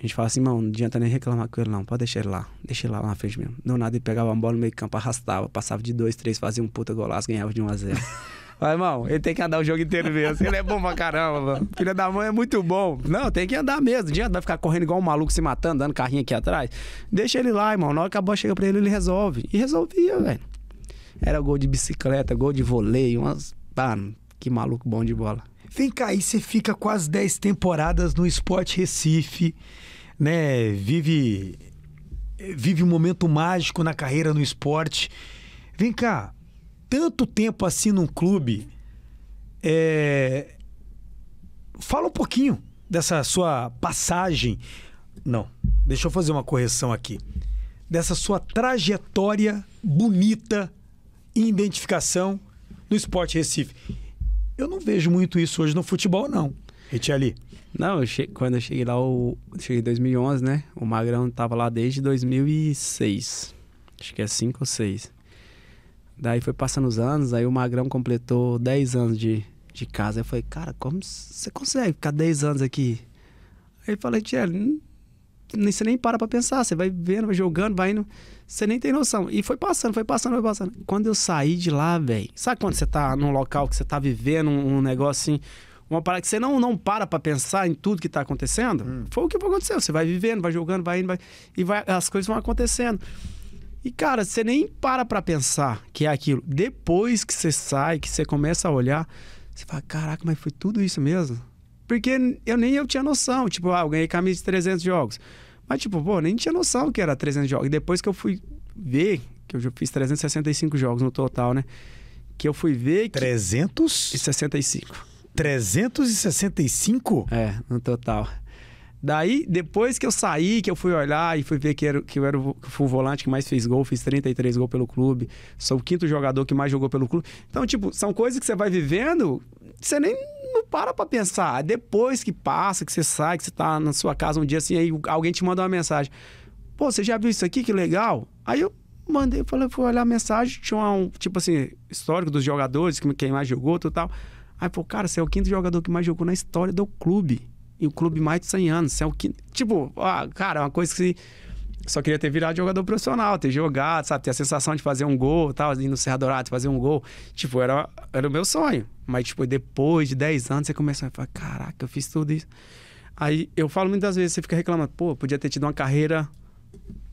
a gente fala assim, mano, não adianta nem reclamar com ele, não. Pode deixar ele lá. Deixa ele lá, lá na frente mesmo. Do nada ele pegava uma bola no meio campo, arrastava, passava de dois três fazia um puta golaço, ganhava de 1 a 0 Mas, irmão, ele tem que andar o jogo inteiro mesmo. Assim, ele é bom pra caramba, mano. Filha da mãe é muito bom. Não, tem que andar mesmo. Não adianta, vai ficar correndo igual um maluco se matando, dando carrinho aqui atrás. Deixa ele lá, irmão. Na hora que a bola chega pra ele, ele resolve. E resolvia, velho. Era gol de bicicleta, gol de voleio, umas. pá que maluco bom de bola. Vem cá, aí você fica quase 10 temporadas no Esporte Recife né, vive vive um momento mágico na carreira no esporte. Vem cá, tanto tempo assim num clube, é... fala um pouquinho dessa sua passagem. Não, deixa eu fazer uma correção aqui. Dessa sua trajetória bonita e identificação no esporte Recife. Eu não vejo muito isso hoje no futebol, não. Retiali. Não, eu che... quando eu cheguei lá, eu... cheguei em 2011, né? O Magrão tava lá desde 2006. Acho que é 5 ou 6. Daí foi passando os anos, aí o Magrão completou 10 anos de, de casa. Eu falei, cara, como você consegue ficar 10 anos aqui? Aí eu falei, Tiago, você nem para pra pensar, você vai vendo, vai jogando, vai indo. Você nem tem noção. E foi passando, foi passando, foi passando. Quando eu saí de lá, velho. Sabe quando você tá num local que você tá vivendo um, um negócio assim uma parada que você não, não para para pensar em tudo que está acontecendo, hum. foi o que aconteceu. Você vai vivendo, vai jogando, vai indo, vai, e vai, as coisas vão acontecendo. E, cara, você nem para para pensar que é aquilo. Depois que você sai, que você começa a olhar, você fala, caraca, mas foi tudo isso mesmo? Porque eu nem eu tinha noção. Tipo, ah, eu ganhei camisa de 300 jogos. Mas, tipo, pô, nem tinha noção que era 300 jogos. E depois que eu fui ver, que eu já fiz 365 jogos no total, né? Que eu fui ver... Que... 365. 365? É, no total. Daí, depois que eu saí, que eu fui olhar e fui ver que, era, que eu era o, que fui o volante que mais fez gol, fiz 33 gols pelo clube, sou o quinto jogador que mais jogou pelo clube. Então, tipo, são coisas que você vai vivendo, você nem não para pra pensar. É depois que passa, que você sai, que você tá na sua casa um dia assim, aí alguém te manda uma mensagem. Pô, você já viu isso aqui? Que legal. Aí eu mandei, falei, fui olhar a mensagem, tinha um, tipo assim, histórico dos jogadores, quem mais jogou, tal, tal. Aí, pô, cara, você é o quinto jogador que mais jogou na história do clube. E o clube mais de 100 anos. Você é o quinto. Tipo, ah, cara, é uma coisa que só queria ter virado jogador profissional, ter jogado, sabe? Ter a sensação de fazer um gol, tal, ir no Serra Dourada, fazer um gol. Tipo, era, era o meu sonho. Mas, tipo, depois de 10 anos, você começa a falar, caraca, eu fiz tudo isso. Aí, eu falo muitas vezes, você fica reclamando, pô, podia ter tido uma carreira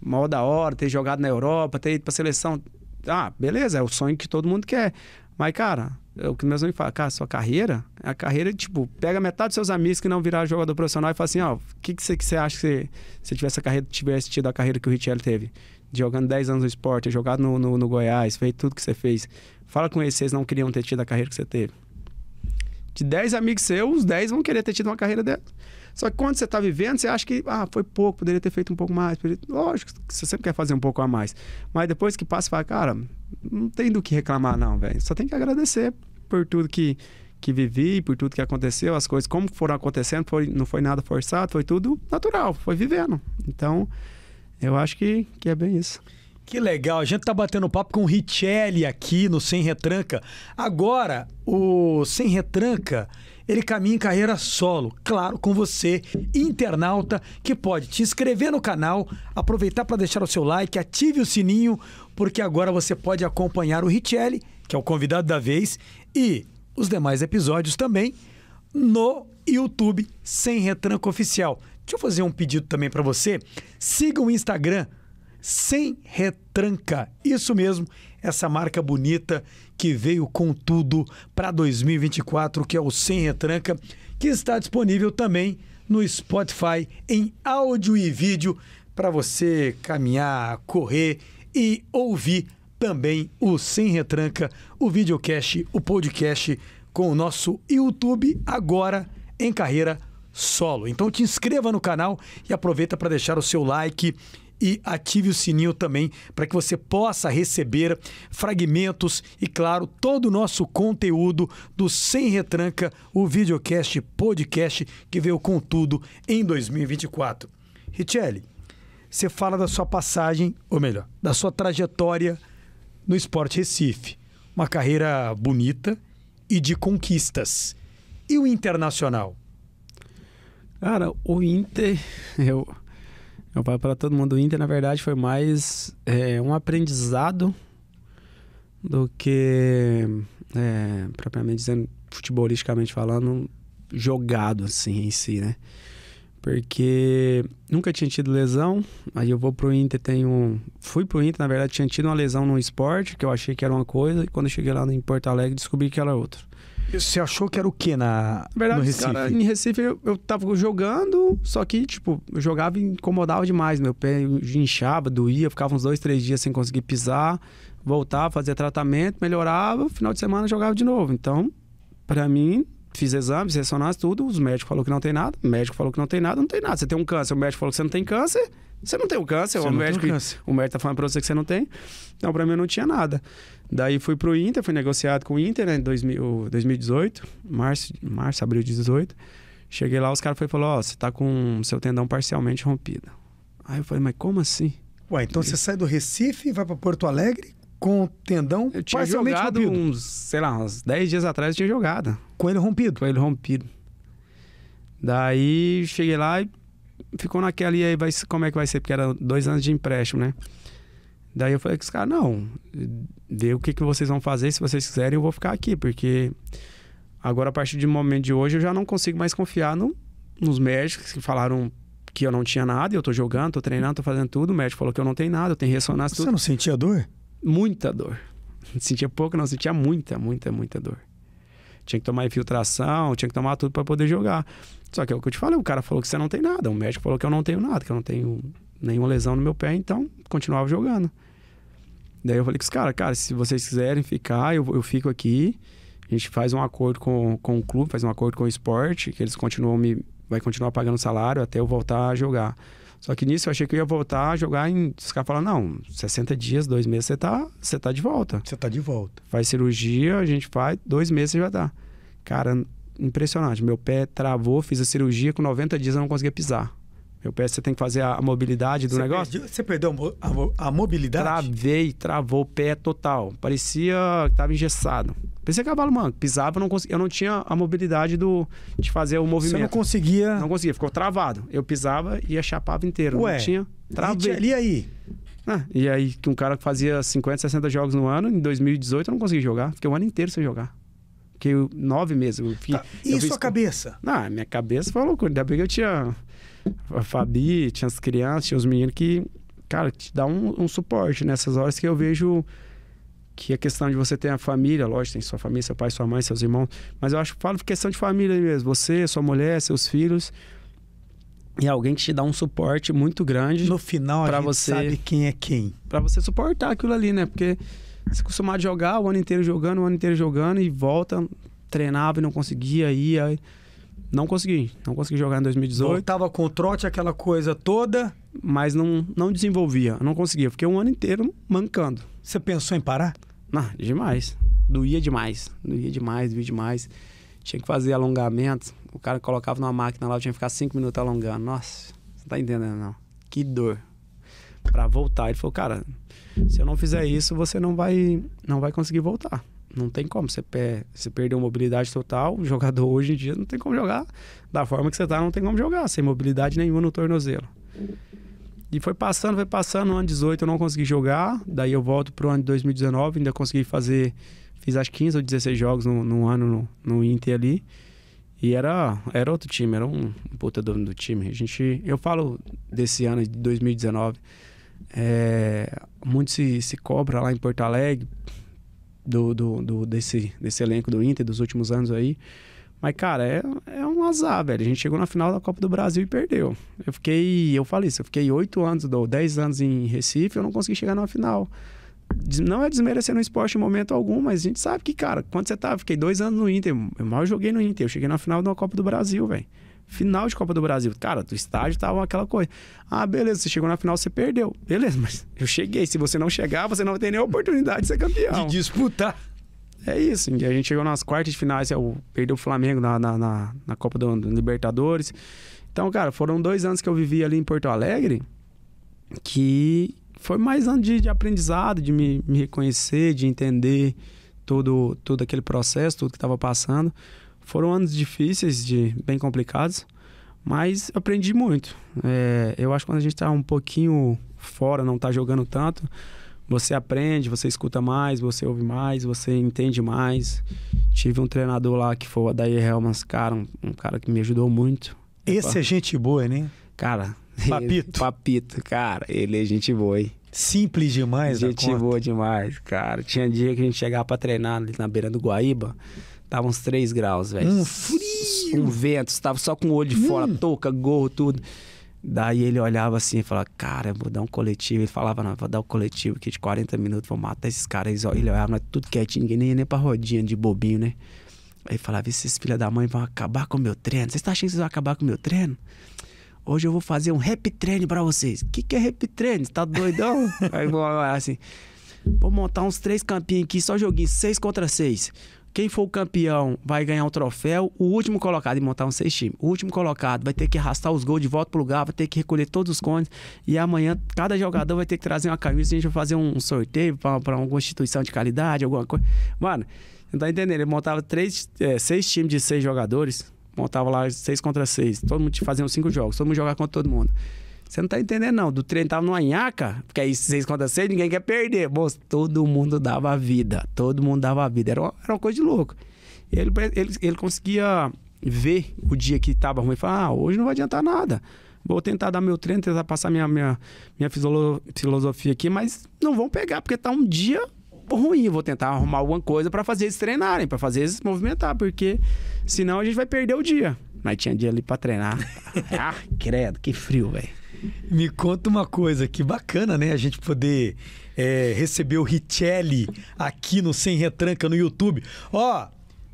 maior da hora, ter jogado na Europa, ter ido pra seleção. Ah, beleza, é o sonho que todo mundo quer. Mas, cara, é o que meus amigos falam, cara, sua carreira, é a carreira, tipo, pega metade dos seus amigos que não viraram jogador profissional e fala assim, ó, oh, o que, que, você, que você acha que você, se tivesse a carreira, tivesse tido a carreira que o Richelli teve? Jogando 10 anos no esporte, jogado no, no, no Goiás, feito tudo que você fez. Fala com eles, vocês não queriam ter tido a carreira que você teve. De 10 amigos seus, os 10 vão querer ter tido uma carreira dela. Só que quando você está vivendo, você acha que ah, foi pouco, poderia ter feito um pouco mais. Lógico, você sempre quer fazer um pouco a mais. Mas depois que passa, você fala, cara, não tem do que reclamar, não, velho. Só tem que agradecer por tudo que, que vivi, por tudo que aconteceu, as coisas, como foram acontecendo, foi, não foi nada forçado, foi tudo natural, foi vivendo. Então, eu acho que, que é bem isso. Que legal, a gente tá batendo papo com o Richelli aqui no Sem Retranca. Agora, o Sem Retranca ele caminha em carreira solo, claro, com você, internauta, que pode te inscrever no canal, aproveitar para deixar o seu like, ative o sininho, porque agora você pode acompanhar o Richelli, que é o convidado da vez, e os demais episódios também no YouTube sem retranco oficial. Deixa eu fazer um pedido também para você. Siga o Instagram sem retranca. Isso mesmo, essa marca bonita que veio com tudo para 2024, que é o Sem Retranca, que está disponível também no Spotify em áudio e vídeo para você caminhar, correr e ouvir também o Sem Retranca, o videocast, o podcast com o nosso YouTube agora em carreira solo. Então te inscreva no canal e aproveita para deixar o seu like e ative o sininho também para que você possa receber fragmentos e, claro, todo o nosso conteúdo do Sem Retranca, o videocast podcast que veio com tudo em 2024. Richelle, você fala da sua passagem, ou melhor, da sua trajetória no Esporte Recife. Uma carreira bonita e de conquistas. E o Internacional? Cara, o Inter, eu é um pai para todo mundo. O Inter, na verdade, foi mais é, um aprendizado do que, é, propriamente dizendo, futebolisticamente falando, jogado assim em si, né? Porque nunca tinha tido lesão, aí eu vou pro Inter, tenho. Fui pro Inter, na verdade, tinha tido uma lesão no esporte, que eu achei que era uma coisa, e quando eu cheguei lá em Porto Alegre, descobri que era outra. Você achou que era o quê na Verdade, no Recife? Cara, em Recife eu, eu tava jogando, só que, tipo, eu jogava e incomodava demais. Meu pé inchava, doía, ficava uns dois, três dias sem conseguir pisar, voltava, fazia tratamento, melhorava, final de semana jogava de novo. Então, para mim, fiz exames, ressonância, tudo, os médicos falaram que não tem nada, o médico falou que não tem nada, não tem nada. Você tem um câncer, o médico falou que você não tem câncer, você não tem o câncer, você o médico, câncer. o médico tá falando para você que você não tem. Então, para mim não tinha nada. Daí fui pro Inter, fui negociado com o Inter, né? Em 2018, março, março, abril de 18. Cheguei lá, os caras foram falou, ó, oh, você tá com seu tendão parcialmente rompido. Aí eu falei, mas como assim? Ué, então e... você sai do Recife e vai para Porto Alegre com o tendão eu tinha parcialmente jogado rompido. uns, sei lá, uns 10 dias atrás eu tinha jogado. Com ele rompido? Com ele rompido. Daí cheguei lá e ficou naquela, e aí vai, como é que vai ser? Porque era dois anos de empréstimo, né? Daí eu falei com os caras, não, dê o que, que vocês vão fazer, se vocês quiserem eu vou ficar aqui, porque agora a partir do momento de hoje eu já não consigo mais confiar no, nos médicos que falaram que eu não tinha nada, e eu tô jogando, tô treinando, tô fazendo tudo, o médico falou que eu não tenho nada, eu tenho ressonância, Você tudo. não sentia dor? Muita dor. sentia pouco, não, sentia muita, muita, muita dor. Tinha que tomar infiltração, tinha que tomar tudo para poder jogar. Só que é o que eu te falei, o cara falou que você não tem nada, o médico falou que eu não tenho nada, que eu não tenho nenhuma lesão no meu pé, então continuava jogando. Daí eu falei com os caras, cara, se vocês quiserem ficar, eu, eu fico aqui. A gente faz um acordo com, com o clube, faz um acordo com o esporte, que eles continuam me. Vai continuar pagando salário até eu voltar a jogar. Só que nisso eu achei que eu ia voltar a jogar em. Os caras falaram, não, 60 dias, dois meses, você tá, você tá de volta. Você tá de volta. Faz cirurgia, a gente faz, dois meses você já dá. Tá. Cara, impressionante. Meu pé travou, fiz a cirurgia, com 90 dias eu não conseguia pisar. Meu pé, você tem que fazer a, a mobilidade do você negócio. Perdeu, você perdeu a, a, mobilidade? Travei, travou o pé total. Parecia que estava engessado. Pensei cavalo, mano. Pisava, não conseguia. Eu não tinha a mobilidade do, de fazer o movimento. Você não conseguia. Não conseguia, ficou travado. Eu pisava e a chapava inteiro. Ué, não tinha. Travei. E, aí? Ah, e aí, que um cara que fazia 50, 60 jogos no ano, em 2018 eu não consegui jogar. Fiquei um ano inteiro sem jogar. Fiquei nove meses. Eu fiquei, tá. E eu sua fiz... cabeça? Não, ah, minha cabeça foi loucura. Ainda bem que eu tinha a Fabi, tinha as crianças, tinha os meninos que, cara, te dá um, um suporte nessas horas que eu vejo que a questão de você ter a família, lógico, tem sua família, seu pai, sua mãe, seus irmãos, mas eu acho que falo questão de família mesmo, você, sua mulher, seus filhos, e alguém que te dá um suporte muito grande. No final, a gente você, sabe quem é quem. Para você suportar aquilo ali, né? Porque se é acostumar a jogar o ano inteiro jogando, o ano inteiro jogando e volta, treinava e não conseguia, ia. Aí... Não consegui. Não consegui jogar em 2018. Tava com o trote, aquela coisa toda. Mas não, não desenvolvia. Não conseguia. Fiquei um ano inteiro mancando. Você pensou em parar? Não, demais. Doía demais. Doía demais, doía demais. Tinha que fazer alongamentos. O cara colocava numa máquina lá, eu tinha que ficar cinco minutos alongando. Nossa, você tá entendendo, não. Que dor. Pra voltar. Ele falou, cara, se eu não fizer isso, você não vai, não vai conseguir voltar. Não tem como. Você, per... você perdeu mobilidade total. O jogador hoje em dia não tem como jogar. Da forma que você tá, não tem como jogar. Sem mobilidade nenhuma no tornozelo. E foi passando, foi passando. No ano 18 eu não consegui jogar. Daí eu volto pro ano de 2019. Ainda consegui fazer. Fiz acho 15 ou 16 jogos no, no ano no, no Inter ali. E era, era outro time, era um, puta dono do time. A gente, eu falo desse ano de 2019. É, eh, muito se, se cobra lá em Porto Alegre do, do, do, desse, desse elenco do Inter dos últimos anos aí. Mas, cara, é, é um azar, velho. A gente chegou na final da Copa do Brasil e perdeu. Eu fiquei, eu falei isso, eu fiquei oito anos, ou dez anos em Recife, eu não consegui chegar na final. Não é desmerecendo o esporte em momento algum, mas a gente sabe que, cara, quando você tá, fiquei dois anos no Inter, eu mal joguei no Inter, eu cheguei na final da Copa do Brasil, velho. Final de Copa do Brasil. Cara, do estádio tava aquela coisa. Ah, beleza, você chegou na final, você perdeu. Beleza, mas eu cheguei. Se você não chegar, você não tem nem a oportunidade de ser campeão. De disputar. É isso. A gente chegou nas quartas de finais, é perdeu o Flamengo na, na, na, na Copa do, do Libertadores. Então, cara, foram dois anos que eu vivi ali em Porto Alegre que foi mais ano de, de aprendizado, de me, me reconhecer, de entender todo, todo aquele processo, tudo que estava passando. Foram anos difíceis, de bem complicados, mas aprendi muito. É, eu acho que quando a gente está um pouquinho fora, não está jogando tanto, você aprende, você escuta mais, você ouve mais, você entende mais. Tive um treinador lá que foi o Adair Helmans, cara, um, um cara que me ajudou muito. É Esse é gente boa, né? Cara. Papito. Ele, papito, cara, ele é gente boa, hein? Simples demais, Gente boa demais, cara. Tinha dia que a gente chegava para treinar ali na beira do Guaíba. Tava uns 3 graus, velho. Um frio! Um vento, estava só com o olho de hum. fora, hum. touca, gorro, tudo. Daí ele olhava assim e falava, cara, vou dar um coletivo. Ele falava, não, vou dar um coletivo aqui de 40 minutos, vou matar esses caras. Ele olhava, nós tudo quietinho, ninguém nem ia nem pra rodinha de bobinho, né? Aí falava, esses filha da mãe vão acabar com o meu treino. Vocês estão achando que vocês vão acabar com o meu treino? Hoje eu vou fazer um rap treino pra vocês. O que, que é rap treino? Você tá doidão? Aí vou assim, vou montar uns três campinhos aqui, só joguinho, seis contra seis. Quem for o campeão vai ganhar um troféu. O último colocado, e montar um seis times, o último colocado vai ter que arrastar os gols de volta pro lugar, vai ter que recolher todos os cones. E amanhã, cada jogador vai ter que trazer uma camisa. A gente vai fazer um sorteio para alguma instituição de qualidade, alguma coisa. Mano, não tá entendendo? Ele montava três, é, seis times de seis jogadores, montava lá seis contra seis. Todo mundo fazia uns cinco jogos, todo mundo jogava contra todo mundo. Você não tá entendendo, não. Do treino tava numa nhaca, porque aí seis contra seis, ninguém quer perder. Moço, todo mundo dava vida. Todo mundo dava vida. Era uma, era uma coisa de louco. Ele, ele, ele conseguia ver o dia que tava ruim e falar: ah, hoje não vai adiantar nada. Vou tentar dar meu treino, tentar passar minha, minha, minha filosofia aqui, mas não vão pegar, porque tá um dia ruim. Vou tentar arrumar alguma coisa para fazer eles treinarem, para fazer eles se movimentar, porque senão a gente vai perder o dia. Mas tinha dia ali pra treinar. ah, credo, que frio, velho. Me conta uma coisa, que bacana, né? A gente poder é, receber o Richelli aqui no Sem Retranca no YouTube. Ó,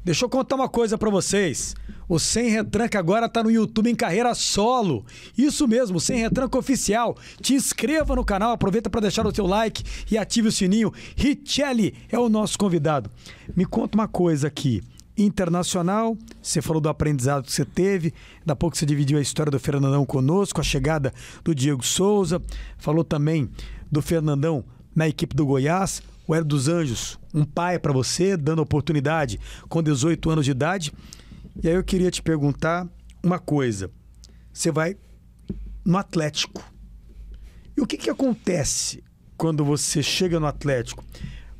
deixa eu contar uma coisa para vocês. O Sem Retranca agora tá no YouTube em carreira solo. Isso mesmo, Sem Retranca Oficial. Te inscreva no canal, aproveita para deixar o seu like e ative o sininho. Richelli é o nosso convidado. Me conta uma coisa aqui internacional. Você falou do aprendizado que você teve, da pouco você dividiu a história do Fernandão conosco, a chegada do Diego Souza, falou também do Fernandão na equipe do Goiás, o Hélio dos Anjos, um pai para você, dando oportunidade com 18 anos de idade. E aí eu queria te perguntar uma coisa. Você vai no Atlético. E o que, que acontece quando você chega no Atlético?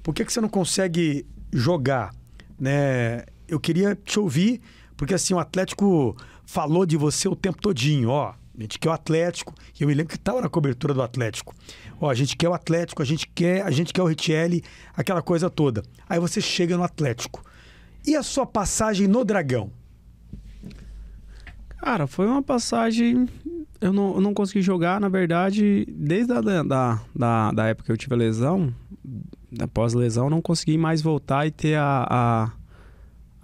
Por que, que você não consegue jogar? né, eu queria te ouvir, porque assim, o Atlético falou de você o tempo todinho, ó. A gente quer o Atlético, eu me lembro que estava na cobertura do Atlético. Ó, a gente quer o Atlético, a gente quer, a gente quer o Richelli, aquela coisa toda. Aí você chega no Atlético. E a sua passagem no Dragão? Cara, foi uma passagem. Eu não, eu não consegui jogar, na verdade, desde a da, da, da época que eu tive a lesão, após a lesão, não consegui mais voltar e ter a, a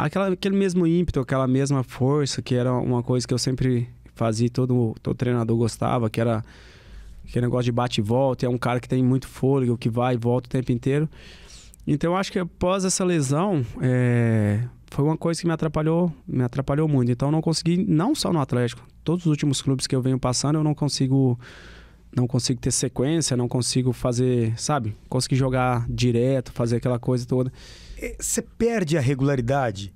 aquela, aquele mesmo ímpeto, aquela mesma força, que era uma coisa que eu sempre fazia, todo, todo treinador gostava, que era aquele negócio de bate e volta, é um cara que tem muito fôlego, que vai e volta o tempo inteiro. Então eu acho que após essa lesão, é, foi uma coisa que me atrapalhou, me atrapalhou muito. Então eu não consegui, não só no Atlético, todos os últimos clubes que eu venho passando, eu não consigo não consigo ter sequência, não consigo fazer, sabe? Conseguir jogar direto, fazer aquela coisa toda. É, você perde a regularidade.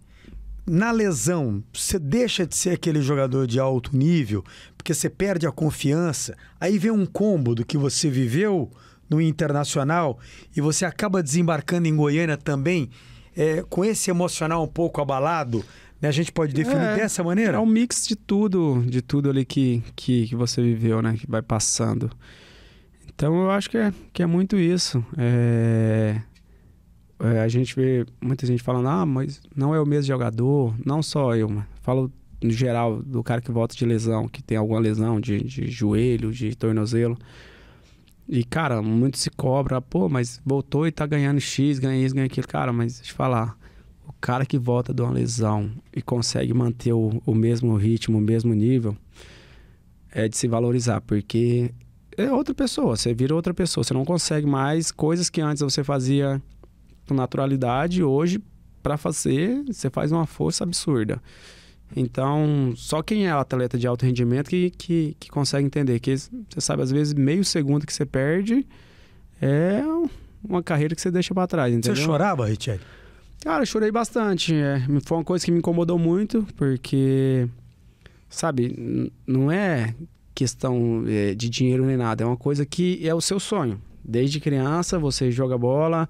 Na lesão, você deixa de ser aquele jogador de alto nível, porque você perde a confiança. Aí vem um combo do que você viveu no internacional e você acaba desembarcando em Goiânia também, é, com esse emocional um pouco abalado. Né? A gente pode definir é, dessa maneira? É um mix de tudo, de tudo ali que, que, que você viveu, né? Que vai passando. Então eu acho que é, que é muito isso. É... É, a gente vê muita gente falando, ah, mas não é o mesmo jogador, não só eu, mano. Falo no geral do cara que volta de lesão, que tem alguma lesão de, de joelho, de tornozelo. E, cara, muito se cobra, pô, mas voltou e tá ganhando X, ganha isso, ganha aquilo. Cara, mas deixa eu te falar, o cara que volta de uma lesão e consegue manter o, o mesmo ritmo, o mesmo nível, é de se valorizar, porque é outra pessoa, você vira outra pessoa, você não consegue mais coisas que antes você fazia com naturalidade. Hoje, para fazer, você faz uma força absurda. Então, só quem é atleta de alto rendimento que, que, que consegue entender. Que você sabe, às vezes, meio segundo que você perde é uma carreira que você deixa para trás, entendeu? Você chorava, Richelli? Cara, chorei bastante. É. Foi uma coisa que me incomodou muito, porque, sabe, não é questão é, de dinheiro nem nada. É uma coisa que é o seu sonho. Desde criança você joga bola,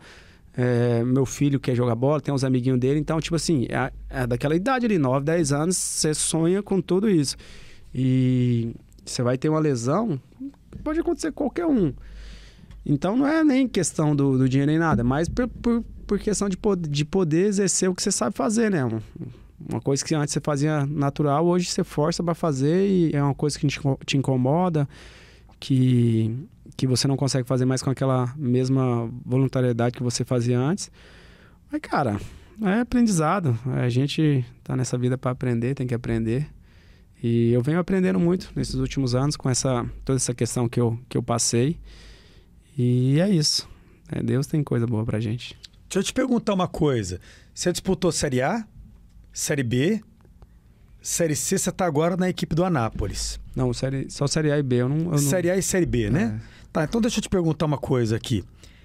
é, meu filho quer jogar bola, tem uns amiguinhos dele. Então, tipo assim, é, é daquela idade ali, 9, 10 anos, você sonha com tudo isso. E você vai ter uma lesão, pode acontecer qualquer um. Então, não é nem questão do, do dinheiro nem nada, mas por, por, por questão de, de poder exercer o que você sabe fazer, né? Uma coisa que antes você fazia natural, hoje você força para fazer e é uma coisa que te incomoda, que que você não consegue fazer mais com aquela mesma voluntariedade que você fazia antes. Mas, cara, é aprendizado. A gente tá nessa vida para aprender, tem que aprender. E eu venho aprendendo muito nesses últimos anos com essa toda essa questão que eu, que eu passei. E é isso. É, Deus tem coisa boa pra gente. Deixa eu te perguntar uma coisa. Você disputou Série A, Série B, Série C você está agora na equipe do Anápolis. Não, série, só Série A e B. Eu não, eu não... Série A e Série B, né? É. Tá, então deixa eu te perguntar uma coisa aqui.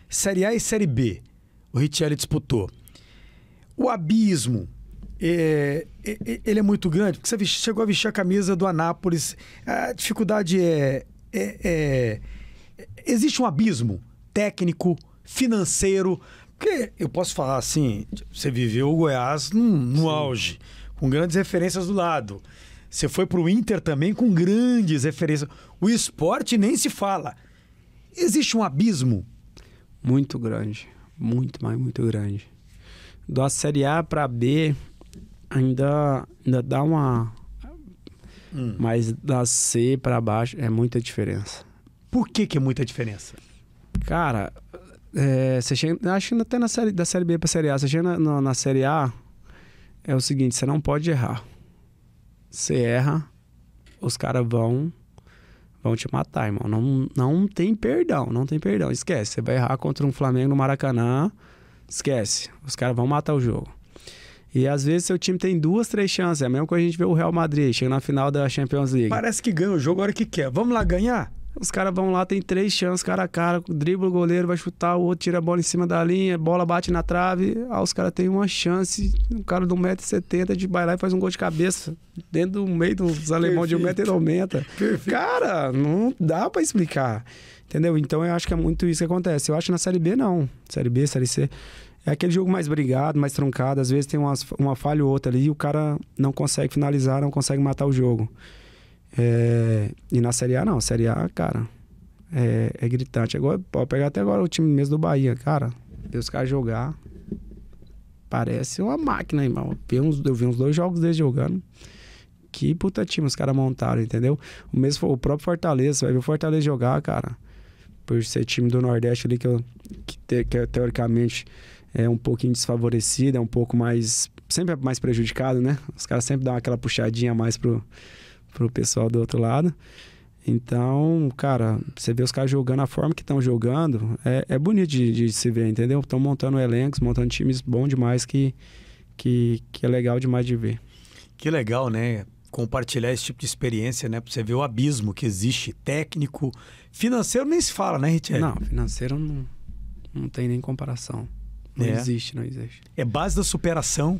Série A e Série B, o Richelli disputou. O abismo, é, é, é ele é muito grande? Porque você chegou a vestir a camisa do Anápolis. A dificuldade é, é, é existe um abismo técnico, financeiro. Porque eu posso falar assim, você viveu o Goiás no, no auge com grandes referências do lado. Você foi para o Inter também com grandes referências. O esporte nem se fala. Existe um abismo? Muito grande. Muito, mas muito grande. Da Série A para B ainda, ainda dá uma. Hum. Mas da C para baixo é muita diferença. Por que, que é muita diferença? Cara, é, você chega, acho que até na série, da Série B para Série A. Você chega na, na, na Série A, é o seguinte: você não pode errar. Você erra, os caras vão vão te matar, irmão. Não, não tem perdão, não tem perdão. Esquece. Você vai errar contra um Flamengo no Maracanã, esquece. Os caras vão matar o jogo. E às vezes seu time tem duas, três chances. É mesmo que a gente vê o Real Madrid, chega na final da Champions League. Parece que ganha o jogo a hora que quer. Vamos lá ganhar? Os caras vão lá, tem três chances, cara a cara, dribla o goleiro, vai chutar, o outro tira a bola em cima da linha, bola bate na trave. Aí ah, os caras têm uma chance, um cara de 1,70m de bailar e faz um gol de cabeça. Dentro do meio dos alemão de 1,90m. Cara, não dá para explicar. Entendeu? Então eu acho que é muito isso que acontece. Eu acho que na Série B não. Série B, Série C. É aquele jogo mais brigado, mais truncado. Às vezes tem umas, uma falha ou outra ali e o cara não consegue finalizar, não consegue matar o jogo. É, e na Série A, não. Série A, cara, é, é gritante. É agora, pode pegar até agora o time mesmo do Bahia, cara. Ver os caras jogar. Parece uma máquina, irmão. Eu vi uns, eu vi uns dois jogos desde jogando. Que puta time os caras montaram, entendeu? O mesmo o próprio Fortaleza. Você vai ver o Fortaleza jogar, cara. Por ser time do Nordeste ali, que, eu, que, te, que eu, é, teoricamente é um pouquinho desfavorecido, é um pouco mais. Sempre é mais prejudicado, né? Os caras sempre dão aquela puxadinha mais pro pro pessoal do outro lado. Então, cara, você vê os caras jogando a forma que estão jogando, é, é bonito de, de se ver, entendeu? Estão montando elencos, montando times bom demais que, que, que é legal demais de ver. Que legal, né? compartilhar esse tipo de experiência, né? Pra você ver o abismo que existe técnico. Financeiro nem se fala, né, Richard? Não, financeiro não, não tem nem comparação. Não é. existe, não existe. É base da superação.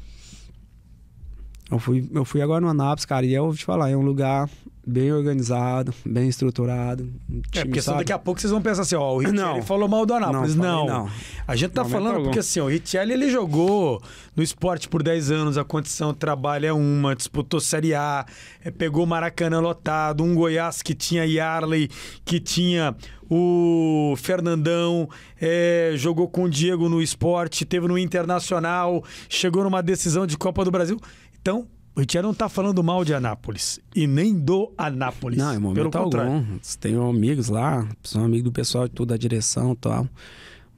Eu fui, eu fui agora no Anápolis, cara, e eu vou te falar, é um lugar bem organizado, bem estruturado. Um é, time, é, porque sabe? daqui a pouco vocês vão pensar assim, ó, o Richelli falou mal do Anápolis. Não, não. não. A gente tá não, falando porque algum. assim, ó, o Richelli, ele jogou no esporte por 10 anos, a condição de trabalho é uma, disputou Série A, é, pegou Maracanã lotado, um Goiás que tinha Yarley, que tinha o Fernandão, é, jogou com o Diego no esporte, teve no Internacional, chegou numa decisão de Copa do Brasil. Então, o Itier não está falando mal de Anápolis e nem do Anápolis. Não, é momento pelo contrário. algum. Tenho amigos lá, sou amigo do pessoal de toda a direção e tal.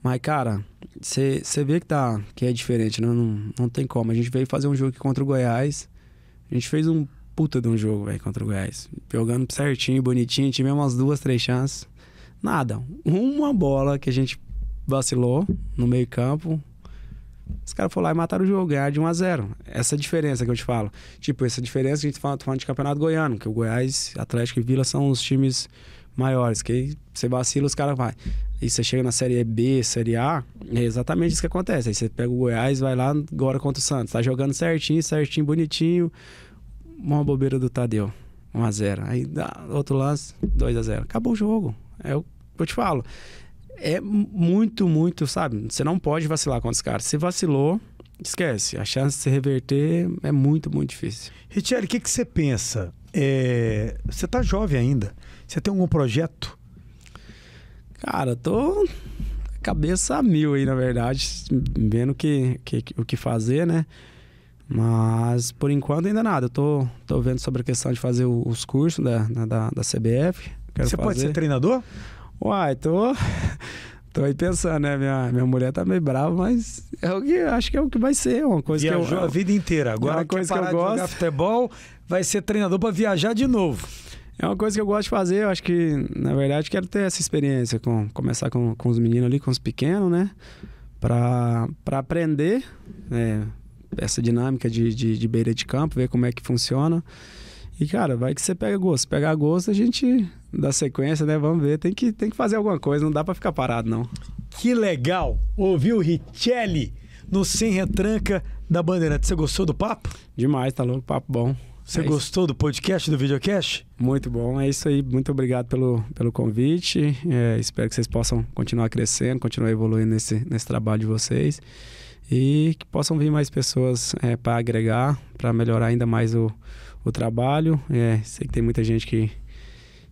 Mas, cara, você vê que, tá, que é diferente, né? não, não tem como. A gente veio fazer um jogo aqui contra o Goiás. A gente fez um puta de um jogo, contra o Goiás. Jogando certinho, bonitinho. Tivemos umas duas, três chances. Nada. Uma bola que a gente vacilou no meio campo. Os caras foram lá e mataram o jogo, ganhar de 1 a 0 Essa é diferença que eu te falo. Tipo, essa diferença que a gente tá fala, falando de campeonato goiano, que o Goiás, Atlético e Vila são os times maiores, que aí você vacila, os caras vai. E você chega na Série B, Série A, é exatamente isso que acontece. Aí você pega o Goiás, vai lá agora contra o Santos. Tá jogando certinho, certinho, bonitinho. Uma bobeira do Tadeu. 1x0. Aí dá outro lance, 2x0. Acabou o jogo. É o que eu te falo é muito, muito, sabe? Você não pode vacilar com os caras. Se vacilou, esquece. A chance de se reverter é muito, muito difícil. Richelle, o que, que você pensa? É... Você tá jovem ainda. Você tem algum projeto? Cara, tô cabeça a mil aí, na verdade, vendo que, que, o que fazer, né? Mas por enquanto ainda nada. Eu tô, tô vendo sobre a questão de fazer os cursos da, né, da, da CBF. Você fazer. pode ser treinador? Uai, tô. Tô aí pensando, né? Minha, minha mulher tá meio brava, mas é o que acho que é o que vai ser, uma coisa Viajou que eu, a vida inteira. Agora é uma coisa que eu é gosto. jogar futebol, vai ser treinador para viajar de novo. É uma coisa que eu gosto de fazer, eu acho que, na verdade, quero ter essa experiência com começar com, com os meninos ali, com os pequenos, né? Para aprender né? essa dinâmica de, de, de beira de campo, ver como é que funciona. E, cara, vai que você pega gosto. Pegar gosto, a gente da sequência, né? Vamos ver. Tem que, tem que fazer alguma coisa, não dá para ficar parado, não. Que legal! Ouviu Richelli no Sem Retranca da Bandeirante. Você gostou do papo? Demais, tá louco, papo bom. Você é gostou do podcast, do videocast? Muito bom, é isso aí. Muito obrigado pelo, pelo convite. É, espero que vocês possam continuar crescendo, continuar evoluindo nesse, nesse trabalho de vocês. E que possam vir mais pessoas é, para agregar, para melhorar ainda mais o, o trabalho. É, sei que tem muita gente que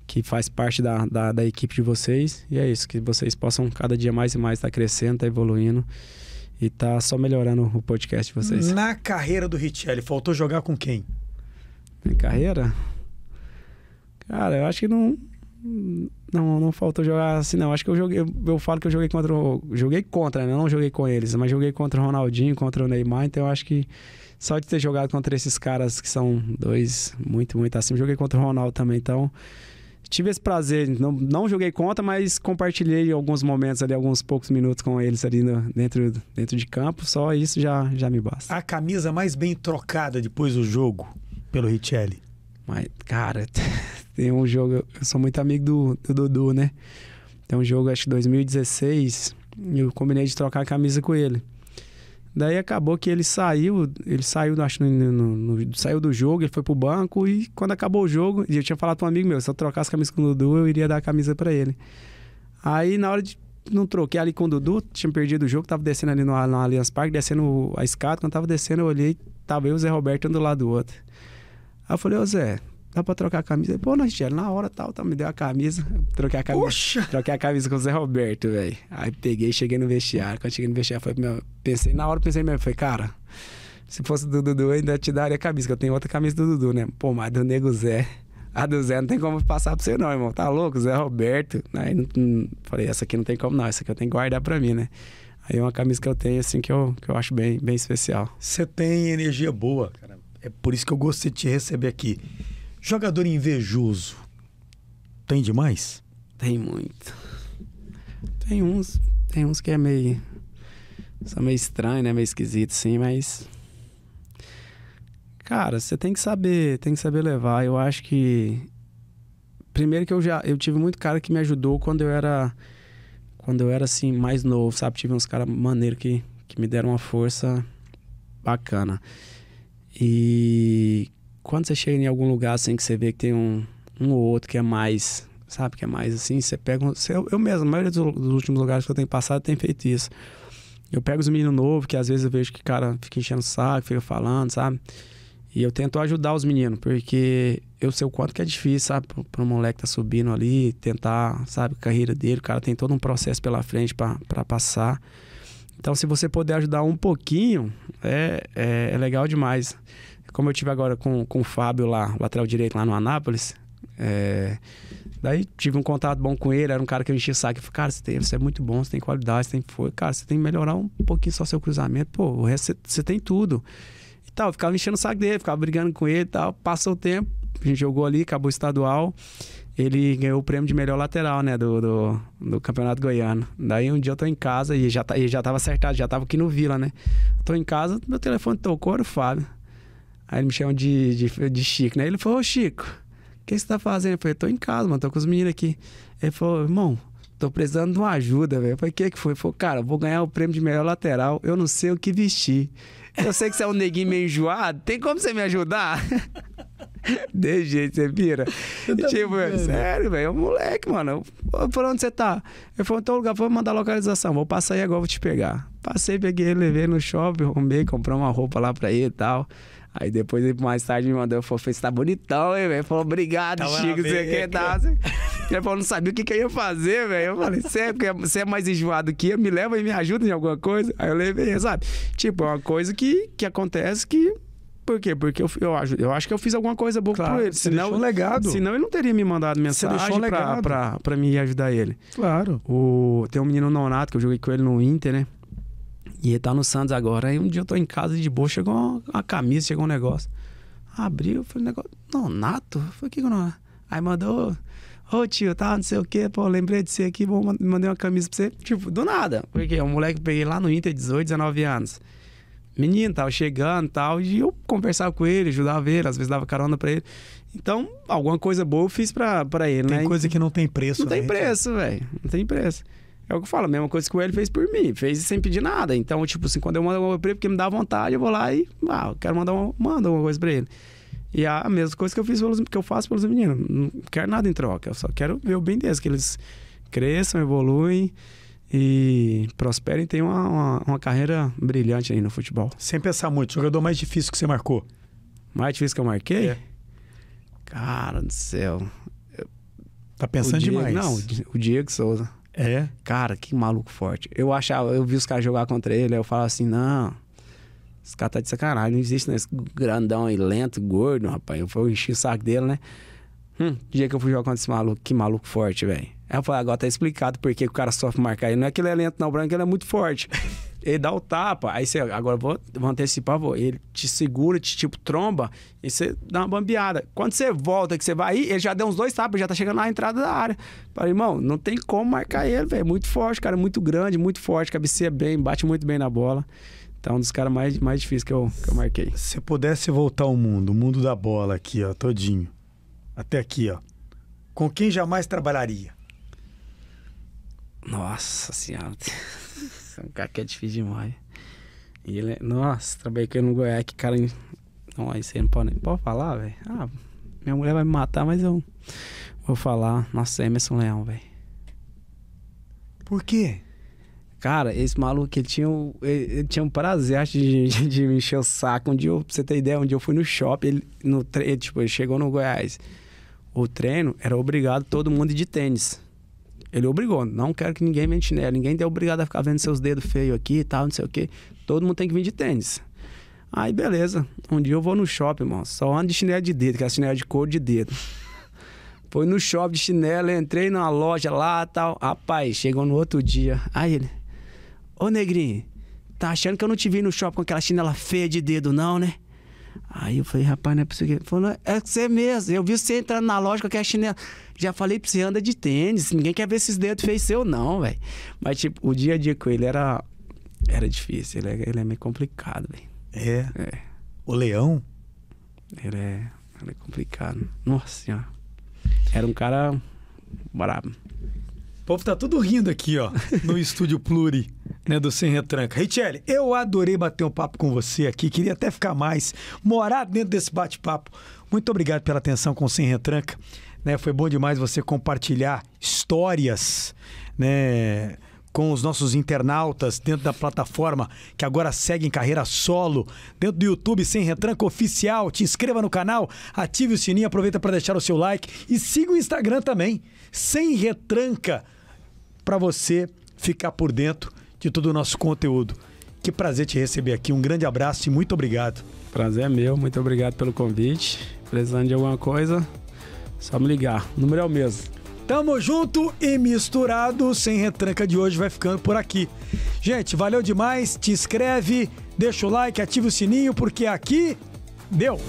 que faz parte da, da, da, equipe de vocês. E é isso, que vocês possam cada dia mais e mais estar tá crescendo, estar tá evoluindo e tá só melhorando o podcast de vocês. Na carreira do Richelli, faltou jogar com quem? Na carreira? Cara, eu acho que não. Não, não faltou jogar assim, não. Acho que eu joguei. Eu falo que eu joguei contra. joguei contra, né? Não joguei com eles, mas joguei contra o Ronaldinho, contra o Neymar. Então eu acho que só de ter jogado contra esses caras que são dois muito, muito acima. Joguei contra o Ronaldo também, então tive esse prazer, não, não joguei conta, mas compartilhei alguns momentos ali, alguns poucos minutos com eles ali no, dentro, dentro de campo, só isso já, já me basta. A camisa mais bem trocada depois do jogo pelo Richelli? Mas, cara, tem um jogo, eu sou muito amigo do, do Dudu, né? Tem um jogo, acho que 2016, eu combinei de trocar a camisa com ele. Daí acabou que ele saiu, ele saiu, acho, no, no, no, saiu do jogo, ele foi pro banco e quando acabou o jogo, eu tinha falado pra um amigo meu, se eu trocasse camisa com o Dudu, eu iria dar a camisa para ele. Aí na hora de não troquei ali com o Dudu, tinha perdido o jogo, tava descendo ali no, no Allianz Parque, descendo a escada, quando tava descendo eu olhei, tava eu e o Zé Roberto um do lado do outro. Aí eu falei, ô Zé, dá pra trocar a camisa? Pô, nós Richelle, na hora tal, tá, me deu a camisa. Troquei a camisa. Poxa! Troquei a camisa com o Zé Roberto, velho. Aí peguei, cheguei no vestiário. Quando cheguei no vestiário, foi meu, pensei, na hora pensei mesmo, foi cara, se fosse do Dudu, ainda te daria a camisa, que eu tenho outra camisa do Dudu, né? Pô, mas do Nego Zé. A do Zé não tem como passar pra você, não, irmão. Tá louco, Zé Roberto. Aí não, não, falei, essa aqui não tem como, não. Essa aqui eu tenho que guardar pra mim, né? Aí é uma camisa que eu tenho, assim, que eu, que eu acho bem, bem especial. Você tem energia boa, cara. É por isso que eu gostei de te receber aqui. Jogador invejoso. Tem demais? Tem muito. Tem uns, tem uns que é meio. São meio estranho, né? Meio esquisito, sim, mas. Cara, você tem que saber, tem que saber levar. Eu acho que. Primeiro que eu já. Eu tive muito cara que me ajudou quando eu era. Quando eu era assim, mais novo, sabe? Tive uns caras maneiros que, que me deram uma força bacana. E quando você chega em algum lugar assim que você vê que tem um, um ou outro que é mais, sabe, que é mais assim, você pega. Você, eu, mesmo, a maioria dos, dos, últimos lugares que eu tenho passado tem feito isso. Eu pego os meninos novos, que às vezes eu vejo que o cara fica enchendo o saco, fica falando, sabe? E eu tento ajudar os meninos, porque eu sei o quanto que é difícil, sabe, para um moleque tá subindo ali, tentar, sabe, carreira dele. O cara tem todo um processo pela frente para passar. Então, se você puder ajudar um pouquinho, é, é, é legal demais. Como eu tive agora com, com o Fábio lá, lateral direito lá no Anápolis, é... Daí tive um contato bom com ele, era um cara que eu enchia o saco. Eu falei, cara, você, tem, você é muito bom, você tem qualidade, você tem foi. Cara, você tem que melhorar um pouquinho só seu cruzamento. Pô, o resto você, você tem tudo. E tal, eu ficava enchendo o saco dele, ficava brigando com ele e tal. Passou o tempo, a gente jogou ali, acabou o estadual. Ele ganhou o prêmio de melhor lateral, né, do, do, do Campeonato Goiano. Daí um dia eu tô em casa e já, tá, e já tava acertado, já tava aqui no Vila, né? tô em casa, meu telefone tocou, era o Fábio. Aí ele me chama de, de, de Chico, né? Ele falou, ô Chico, o que você tá fazendo? Eu falei, tô em casa, mano, tô com os meninos aqui. Ele falou, irmão, tô precisando de uma ajuda, velho. Eu falei, o que que foi? Ele falou, cara, vou ganhar o prêmio de melhor lateral, eu não sei o que vestir. Eu sei que você é um neguinho meio enjoado, tem como você me ajudar? De jeito, você vira. Tipo, vendo. sério, velho, o é moleque, mano. Por onde você tá? Eu falei, então lugar, vou mandar localização. Vou passar aí agora, vou te pegar. Passei, peguei levei no shopping, arrumei, comprei uma roupa lá pra ele e tal. Aí depois, mais tarde, me mandou, falou, você tá bonitão, hein, velho? Falou, obrigado, Chico, você que tá. Ele falou, não sabia o que, que eu ia fazer, velho. Eu falei, é, você é, mais enjoado que eu, me leva e me ajuda em alguma coisa. Aí eu levei, sabe? Tipo, é uma coisa que, que acontece que por quê? Porque eu, eu, acho, eu acho que eu fiz alguma coisa boa claro, pra ele. não um legado. senão ele não teria me mandado mensagem um pra, pra, pra, me ajudar ele. Claro. O, tem um menino nonato que eu joguei com ele no Inter, né? E ele tá no Santos agora. Aí um dia eu tô em casa de boa, chegou uma, uma camisa, chegou um negócio. Abriu, falei, negócio. Nonato? Foi o que que não. É? Aí mandou. Ô tio, tá, não sei o quê, pô, lembrei de você aqui, vou mandei uma camisa pra você. Tipo, do nada. Porque é um moleque que peguei lá no Inter, 18, 19 anos. Menino, tava chegando tal, e eu conversava com ele, ajudava ele, às vezes dava carona pra ele. Então, alguma coisa boa eu fiz pra, pra ele, tem né? Tem coisa que não tem preço, Não né? tem preço, velho. Não tem preço. É o que eu falo, a mesma coisa que o ele fez por mim, fez sem pedir nada. Então, tipo assim, quando eu mando alguma coisa pra ele, porque me dá vontade, eu vou lá e, ah, quero mandar uma, mando uma coisa pra ele. E é a mesma coisa que eu fiz pelos, que eu faço pelos meninos. Não quero nada em troca, eu só quero ver o bem deles, que eles cresçam, evoluem e prosperem e tenham uma, uma, uma carreira brilhante aí no futebol. Sem pensar muito, jogador mais difícil que você marcou? Mais difícil que eu marquei? É. Cara do céu. Tá pensando Diego, demais. Não, o Diego Souza. É? Cara, que maluco forte. Eu achava, eu vi os caras jogar contra ele, aí eu falava assim, não. Esse cara tá de sacanagem, não existe, né? grandão aí, lento, gordo, rapaz. Eu fui encher o saco dele, né? Hum, dia que eu fui jogar contra esse maluco, que maluco forte, velho. Aí eu falei, ah, agora tá explicado por que o cara sofre marcar. Não é que ele é lento, não, branco, ele é muito forte. ele dá o tapa, aí você, agora vou, vou antecipar, vou. Ele te segura, te tipo tromba, e você dá uma bambeada. Quando você volta, que você vai aí, ele já deu uns dois tapas, já tá chegando na entrada da área. Falei, irmão, não tem como marcar ele, velho. É muito forte, cara, é muito grande, muito forte, cabeceia bem, bate muito bem na bola. Então, é um dos caras mais, mais difíceis que eu, que eu marquei. Se pudesse voltar ao mundo, o mundo da bola aqui, ó, todinho, até aqui, ó, com quem jamais trabalharia? Nossa senhora. um cara que é difícil demais. E ele, nossa, trabalhei aqui no Goiás, que cara. Não, aí você não pode, não pode falar, velho. Ah, minha mulher vai me matar, mas eu vou falar. Nossa, Emerson Leão, velho. Por quê? Cara, esse maluco, ele tinha, um, ele, tinha um prazer, acho, de, de, de, me encher o saco. Um dia, eu, pra você ter ideia, um dia eu fui no shopping, ele, no, ele, tipo, ele chegou no Goiás. O treino era obrigado todo mundo de tênis. Ele obrigou, não quero que ninguém vende chinelo, ninguém é obrigado a ficar vendo seus dedos feios aqui e tal, não sei o quê. Todo mundo tem que vir de tênis. Aí, beleza. Um dia eu vou no shopping, mano. Só ando de chinelo de dedo, que é chinelo de couro de dedo. Foi no shopping de chinelo, entrei numa loja lá tal. Rapaz, chegou no outro dia. Aí ele. Ô negrinho, tá achando que eu não te vi no shopping com aquela chinela feia de dedo, não, né? Aí eu falei, rapaz, não é possível. Ele falou, é você mesmo. Eu vi você entrando na loja com aquela chinela. Já falei pra você, anda de tênis. Ninguém quer ver esses dedos feios seu, não, velho. Mas, tipo, o dia a dia com ele era, era difícil. Ele é, ele é meio complicado, velho. É? É. O leão? Ele é, ele é complicado. Nossa senhora. Era um cara brabo povo tá tudo rindo aqui, ó, no estúdio Pluri, né, do Sem Retranca. Richelle, eu adorei bater um papo com você aqui, queria até ficar mais, morar dentro desse bate-papo. Muito obrigado pela atenção com o Sem Retranca. Né, foi bom demais você compartilhar histórias, né? com os nossos internautas dentro da plataforma que agora segue em carreira solo, dentro do YouTube Sem Retranca Oficial. Te inscreva no canal, ative o sininho, aproveita para deixar o seu like e siga o Instagram também, Sem Retranca para você ficar por dentro de todo o nosso conteúdo. Que prazer te receber aqui. Um grande abraço e muito obrigado. Prazer é meu, muito obrigado pelo convite. Precisando de alguma coisa, só me ligar. O número é o mesmo. Tamo junto e misturado. Sem retranca de hoje vai ficando por aqui. Gente, valeu demais. Te inscreve, deixa o like, ativa o sininho, porque aqui deu.